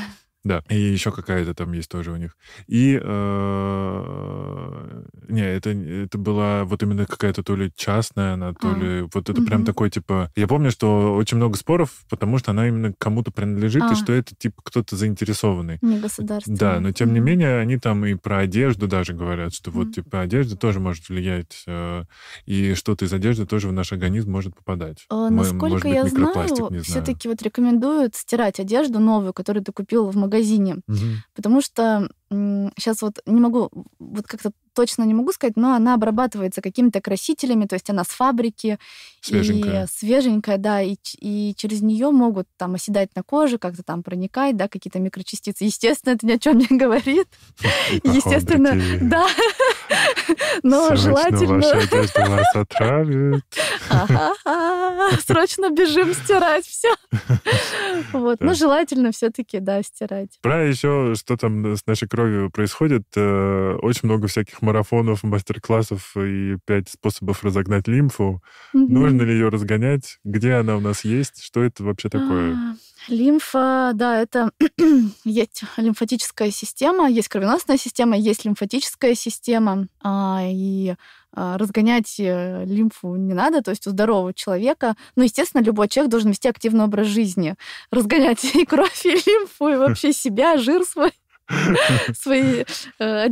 [SPEAKER 1] Да, и еще какая-то там есть тоже у них. И э, не, это, это была вот именно какая-то то ли частная, она то а. ли вот это угу. прям такой типа. Я помню, что очень много споров, потому что она именно кому-то принадлежит а. и что это типа кто-то заинтересованный.
[SPEAKER 2] Не государственный. Да, но
[SPEAKER 1] тем не менее они там и про одежду даже говорят, что вот типа одежда тоже может влиять э, и что-то из одежды тоже в наш организм может попадать. А, э, Мы, насколько может быть, я знаю, знаю. все-таки
[SPEAKER 2] вот рекомендуют стирать одежду новую, которую ты купил в магазине магазине. Угу. Потому что сейчас вот не могу, вот как-то точно не могу сказать, но она обрабатывается какими-то красителями, то есть она с фабрики, Свеженькая. И свеженькая, да, и, и через нее могут там оседать на коже, как-то там проникать, да, какие-то микрочастицы. Естественно, это ни о чем не говорит.
[SPEAKER 1] Естественно, да.
[SPEAKER 2] Но желательно... ваша
[SPEAKER 1] вас отравит.
[SPEAKER 2] Срочно бежим стирать все. Вот, но желательно все-таки, да, стирать.
[SPEAKER 1] Про еще, что там с нашей кровью происходит, э, очень много всяких марафонов, мастер-классов и пять способов разогнать лимфу. Ну, Нужно ли ее разгонять? Где она у нас есть? Что это вообще такое? А,
[SPEAKER 2] лимфа, да, это есть лимфатическая система, есть кровеносная система, есть лимфатическая система. А, и а, разгонять э, лимфу не надо, то есть у здорового человека, ну, естественно, любой человек должен вести активный образ жизни, разгонять и кровь, и лимфу, и вообще себя, жир свой. свои э,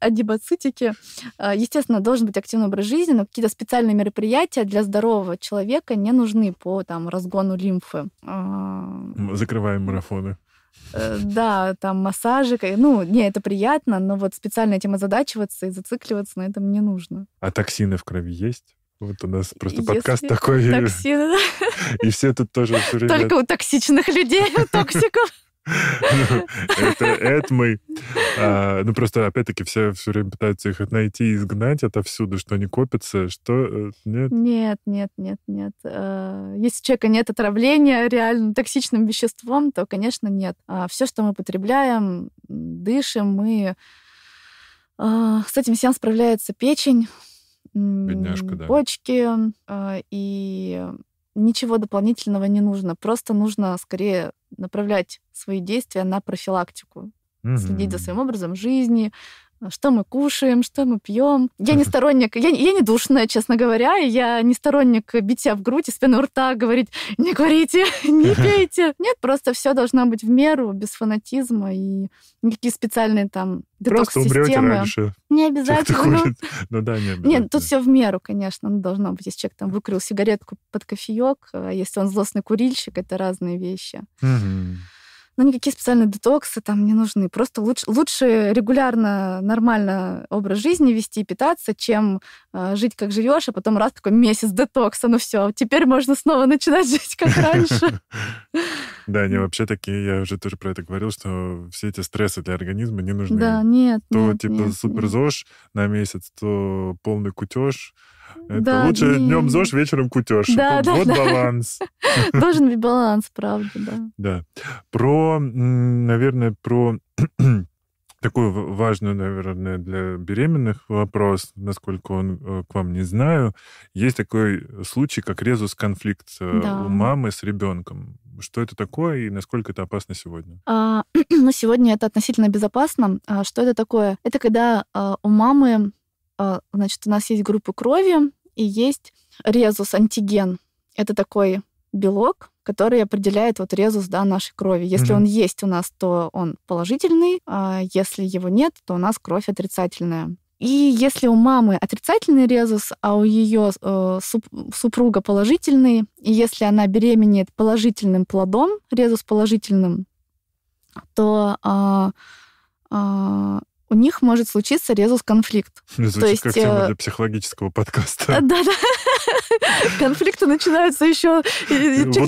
[SPEAKER 2] адибоцитики. А, а, естественно, должен быть активный образ жизни, но какие-то специальные мероприятия для здорового человека не нужны по там, разгону лимфы.
[SPEAKER 1] А, закрываем марафоны. Э,
[SPEAKER 2] да, там массажи. Ну, не, это приятно, но вот специально этим озадачиваться и зацикливаться на этом не нужно.
[SPEAKER 1] А токсины в крови есть? Вот у нас просто Если подкаст такой. Токсины. И все тут тоже все время... Только у
[SPEAKER 2] токсичных людей, у токсиков.
[SPEAKER 1] это, это мы. А, ну, просто, опять-таки, все все время пытаются их найти и изгнать отовсюду, что они копятся, что... Э, нет?
[SPEAKER 2] Нет, нет, нет, нет. А, если у человека нет отравления реально токсичным веществом, то, конечно, нет. А все, что мы потребляем, дышим, мы... А, с этим всем справляется печень, Бедняжка, да. почки, и ничего дополнительного не нужно. Просто нужно скорее направлять свои действия на профилактику. mm Следить за своим образом жизни, «А что мы кушаем, что мы пьем. Я не сторонник, я, я не душная, честно говоря, я не сторонник битья в грудь, и пены у рта, говорить «не курите, не пейте». Нет, просто все должно быть в меру, без фанатизма и никакие специальные там Просто системы Не обязательно.
[SPEAKER 1] Ну да, не Нет,
[SPEAKER 2] тут все в меру, конечно, ну, должно быть. Если человек там выкрыл сигаретку под кофеек, а если он злостный курильщик, это разные вещи ну, никакие специальные детоксы там не нужны. Просто лучше, лучше регулярно, нормально образ жизни вести, и питаться, чем э, жить как живешь, а потом раз такой месяц детокса, ну все, теперь можно снова начинать жить как раньше.
[SPEAKER 1] Да, они вообще такие, я уже тоже про это говорил, что все эти стрессы для организма не нужны.
[SPEAKER 2] Да, нет.
[SPEAKER 1] То типа нет, суперзож на месяц, то полный кутеж.
[SPEAKER 2] Это да, лучше дни... днем ЗОЖ,
[SPEAKER 1] вечером кутеж. Да, вот да, вот да. баланс.
[SPEAKER 2] Должен быть баланс, правда, да.
[SPEAKER 1] Да. Про, наверное, про такой важный, наверное, для беременных вопрос, насколько он э, к вам не знаю. Есть такой случай, как резус-конфликт э, да. у мамы с ребенком. Что это такое и насколько это опасно сегодня?
[SPEAKER 2] А, ну, сегодня это относительно безопасно. А, что это такое? Это когда а, у мамы а, значит, у нас есть группы крови и есть резус антиген. Это такой белок, который определяет вот резус да, нашей крови. Если mm-hmm. он есть у нас, то он положительный, а если его нет, то у нас кровь отрицательная. И если у мамы отрицательный резус, а у ее э, суп, супруга положительный, и если она беременеет положительным плодом, резус положительным, то э, у них может случиться резус-конфликт. Звучит То есть, как тема э, для
[SPEAKER 1] психологического подкаста.
[SPEAKER 2] Да-да. Конфликты начинаются еще... Чуть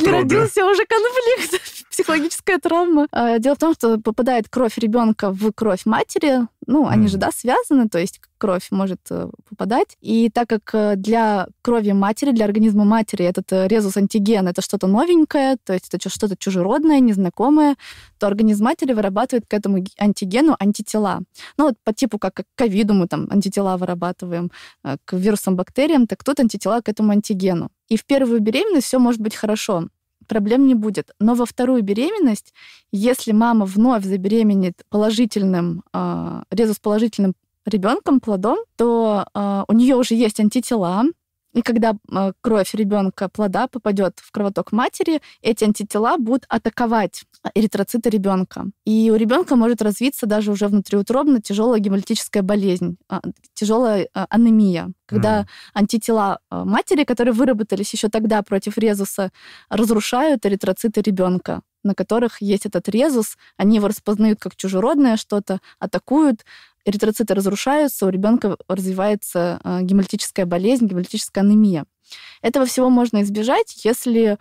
[SPEAKER 2] не родился уже конфликт. Психологическая травма. А, дело в том, что попадает кровь ребенка в кровь матери, ну, они mm. же, да, связаны, то есть кровь может э, попадать. И так как э, для крови матери, для организма матери этот э, резус антиген это что-то новенькое, то есть это что-то чужеродное, незнакомое, то организм матери вырабатывает к этому антигену антитела. Ну, вот по типу, как к ковиду мы там антитела вырабатываем, к вирусам, бактериям, так тут антитела к этому антигену. И в первую беременность все может быть хорошо проблем не будет. Но во вторую беременность, если мама вновь забеременеет положительным, а, резус положительным ребенком, плодом, то а, у нее уже есть антитела, и когда э, кровь ребенка плода попадет в кровоток матери, эти антитела будут атаковать э, эритроциты ребенка. И у ребенка может развиться даже уже внутриутробно тяжелая гемолитическая болезнь, а, тяжелая э, анемия, когда mm. антитела матери, которые выработались еще тогда против резуса, разрушают эритроциты ребенка на которых есть этот резус, они его распознают как чужеродное что-то, атакуют, эритроциты разрушаются, у ребенка развивается э, гемолитическая болезнь, гемолитическая анемия. Этого всего можно избежать, если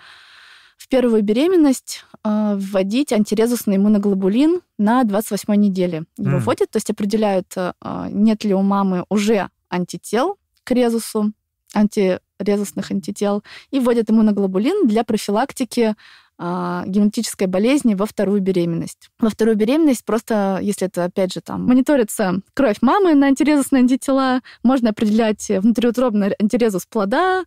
[SPEAKER 2] в первую беременность э, вводить антирезусный иммуноглобулин на 28 неделе. Его mm. вводят, то есть определяют, э, нет ли у мамы уже антител к резусу, антирезусных антител, и вводят иммуноглобулин для профилактики а, генетической болезни во вторую беременность. Во вторую беременность просто, если это, опять же, там, мониторится кровь мамы на антирезусные антитела, можно определять внутриутробный антирезус плода,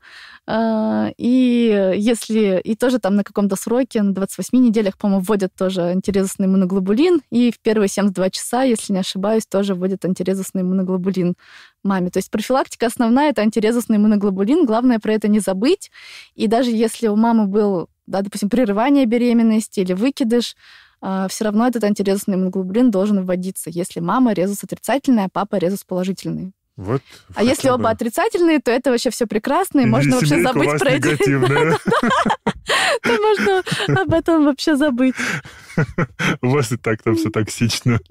[SPEAKER 2] а, и если, и тоже там на каком-то сроке, на 28 неделях, по-моему, вводят тоже антирезусный иммуноглобулин, и в первые 72 часа, если не ошибаюсь, тоже вводят антирезусный иммуноглобулин маме. То есть профилактика основная — это антирезусный иммуноглобулин. Главное про это не забыть. И даже если у мамы был да, допустим, прерывание беременности или выкидыш, а, все равно этот антирезусный иммуноглобулин должен вводиться, если мама резус отрицательная, а папа резус положительный.
[SPEAKER 1] Вот, а если бы. оба
[SPEAKER 2] отрицательные, то это вообще все прекрасно, и, и можно вообще забыть про эти... То можно об этом вообще забыть.
[SPEAKER 1] У вас и так там все токсично.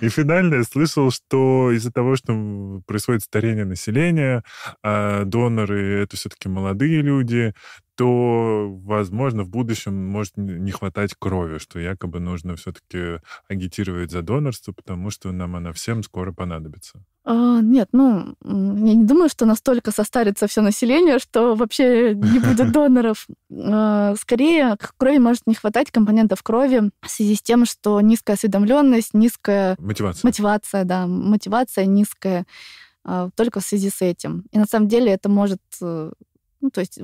[SPEAKER 1] И финальное, слышал, что из-за того, что происходит старение населения, а, доноры — это все-таки молодые люди, то, возможно, в будущем может не хватать крови, что якобы нужно все-таки агитировать за донорство, потому что нам она всем скоро понадобится.
[SPEAKER 2] А, нет, ну, я не думаю, что настолько состарится все население, что вообще не будет доноров. А, скорее, крови может не хватать компонентов крови в связи с тем, что низкая осведомленность, низкая... Мотивация. Мотивация, да, мотивация низкая а, только в связи с этим. И на самом деле это может э, ну, то есть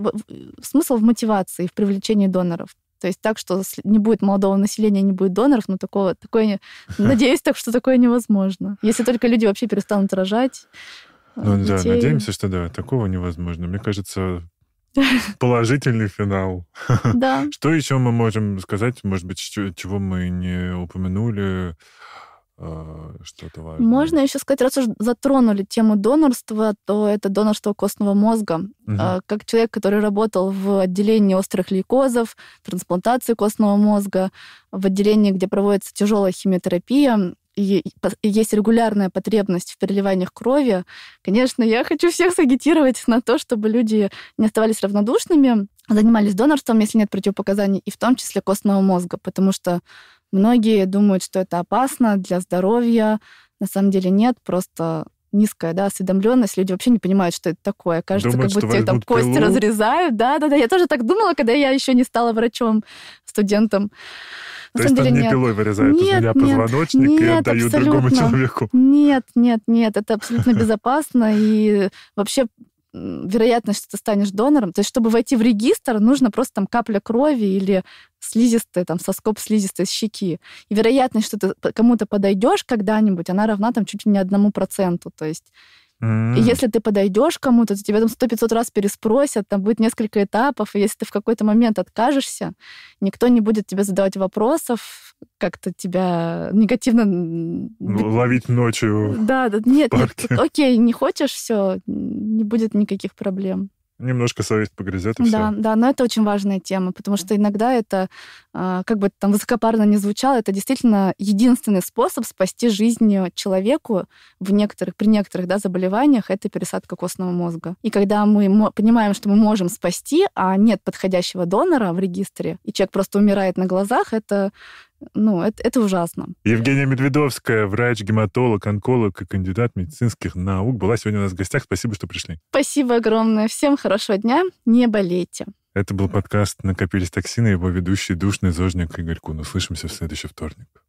[SPEAKER 2] смысл в мотивации, в привлечении доноров. То есть так, что не будет молодого населения, не будет доноров, но такого, такое, надеюсь, так что такое невозможно. Если только люди вообще перестанут рожать.
[SPEAKER 1] Э, ну детей. да, надеемся, что да, такого невозможно. Мне кажется, положительный финал. Да. Что еще мы можем сказать, может быть, чего мы не упомянули? Э, что-то важное. Можно
[SPEAKER 2] еще сказать, раз уж затронули тему донорства, то это донорство костного мозга. Угу. Как человек, который работал в отделении острых лейкозов, трансплантации костного мозга, в отделении, где проводится тяжелая химиотерапия, и есть регулярная потребность в переливаниях крови, конечно, я хочу всех сагитировать на то, чтобы люди не оставались равнодушными, занимались донорством, если нет противопоказаний, и в том числе костного мозга, потому что Многие думают, что это опасно для здоровья. На самом деле нет, просто низкая да, осведомленность, люди вообще не понимают, что это такое. Кажется, Думают, как будто тебе там кости пилу. разрезают. Да, да, да. Я тоже так думала, когда я еще не стала врачом, студентом.
[SPEAKER 1] На То есть деле, он не нет. пилой вырезает нет, из меня позвоночник нет, и отдаю абсолютно. другому человеку.
[SPEAKER 2] Нет, нет, нет, это абсолютно безопасно. И вообще вероятность, что ты станешь донором. То есть, чтобы войти в регистр, нужно просто там капля крови или слизистая, там, соскоб слизистой щеки. И вероятность, что ты кому-то подойдешь когда-нибудь, она равна там чуть ли не одному проценту. То есть
[SPEAKER 1] и если
[SPEAKER 2] ты подойдешь кому-то, то тебя там сто пятьсот раз переспросят, там будет несколько этапов, и если ты в какой-то момент откажешься, никто не будет тебе задавать вопросов, как-то тебя негативно...
[SPEAKER 1] Ловить ночью.
[SPEAKER 2] Да, да, нет, нет, окей, не хочешь, все, не будет никаких проблем.
[SPEAKER 1] Немножко совесть погрызет, и да, все.
[SPEAKER 2] Да, но это очень важная тема, потому что иногда это, а, как бы там высокопарно не звучало, это действительно единственный способ спасти жизнь человеку в некоторых, при некоторых да, заболеваниях, это пересадка костного мозга. И когда мы понимаем, что мы можем спасти, а нет подходящего донора в регистре, и человек просто умирает на глазах, это ну, это, это ужасно.
[SPEAKER 1] Евгения Медведовская, врач, гематолог, онколог и кандидат медицинских наук, была сегодня у нас в гостях. Спасибо, что пришли.
[SPEAKER 2] Спасибо огромное. Всем хорошего дня. Не болейте.
[SPEAKER 1] Это был подкаст «Накопились токсины» его ведущий душный зожник Игорь Кун. Услышимся в следующий вторник.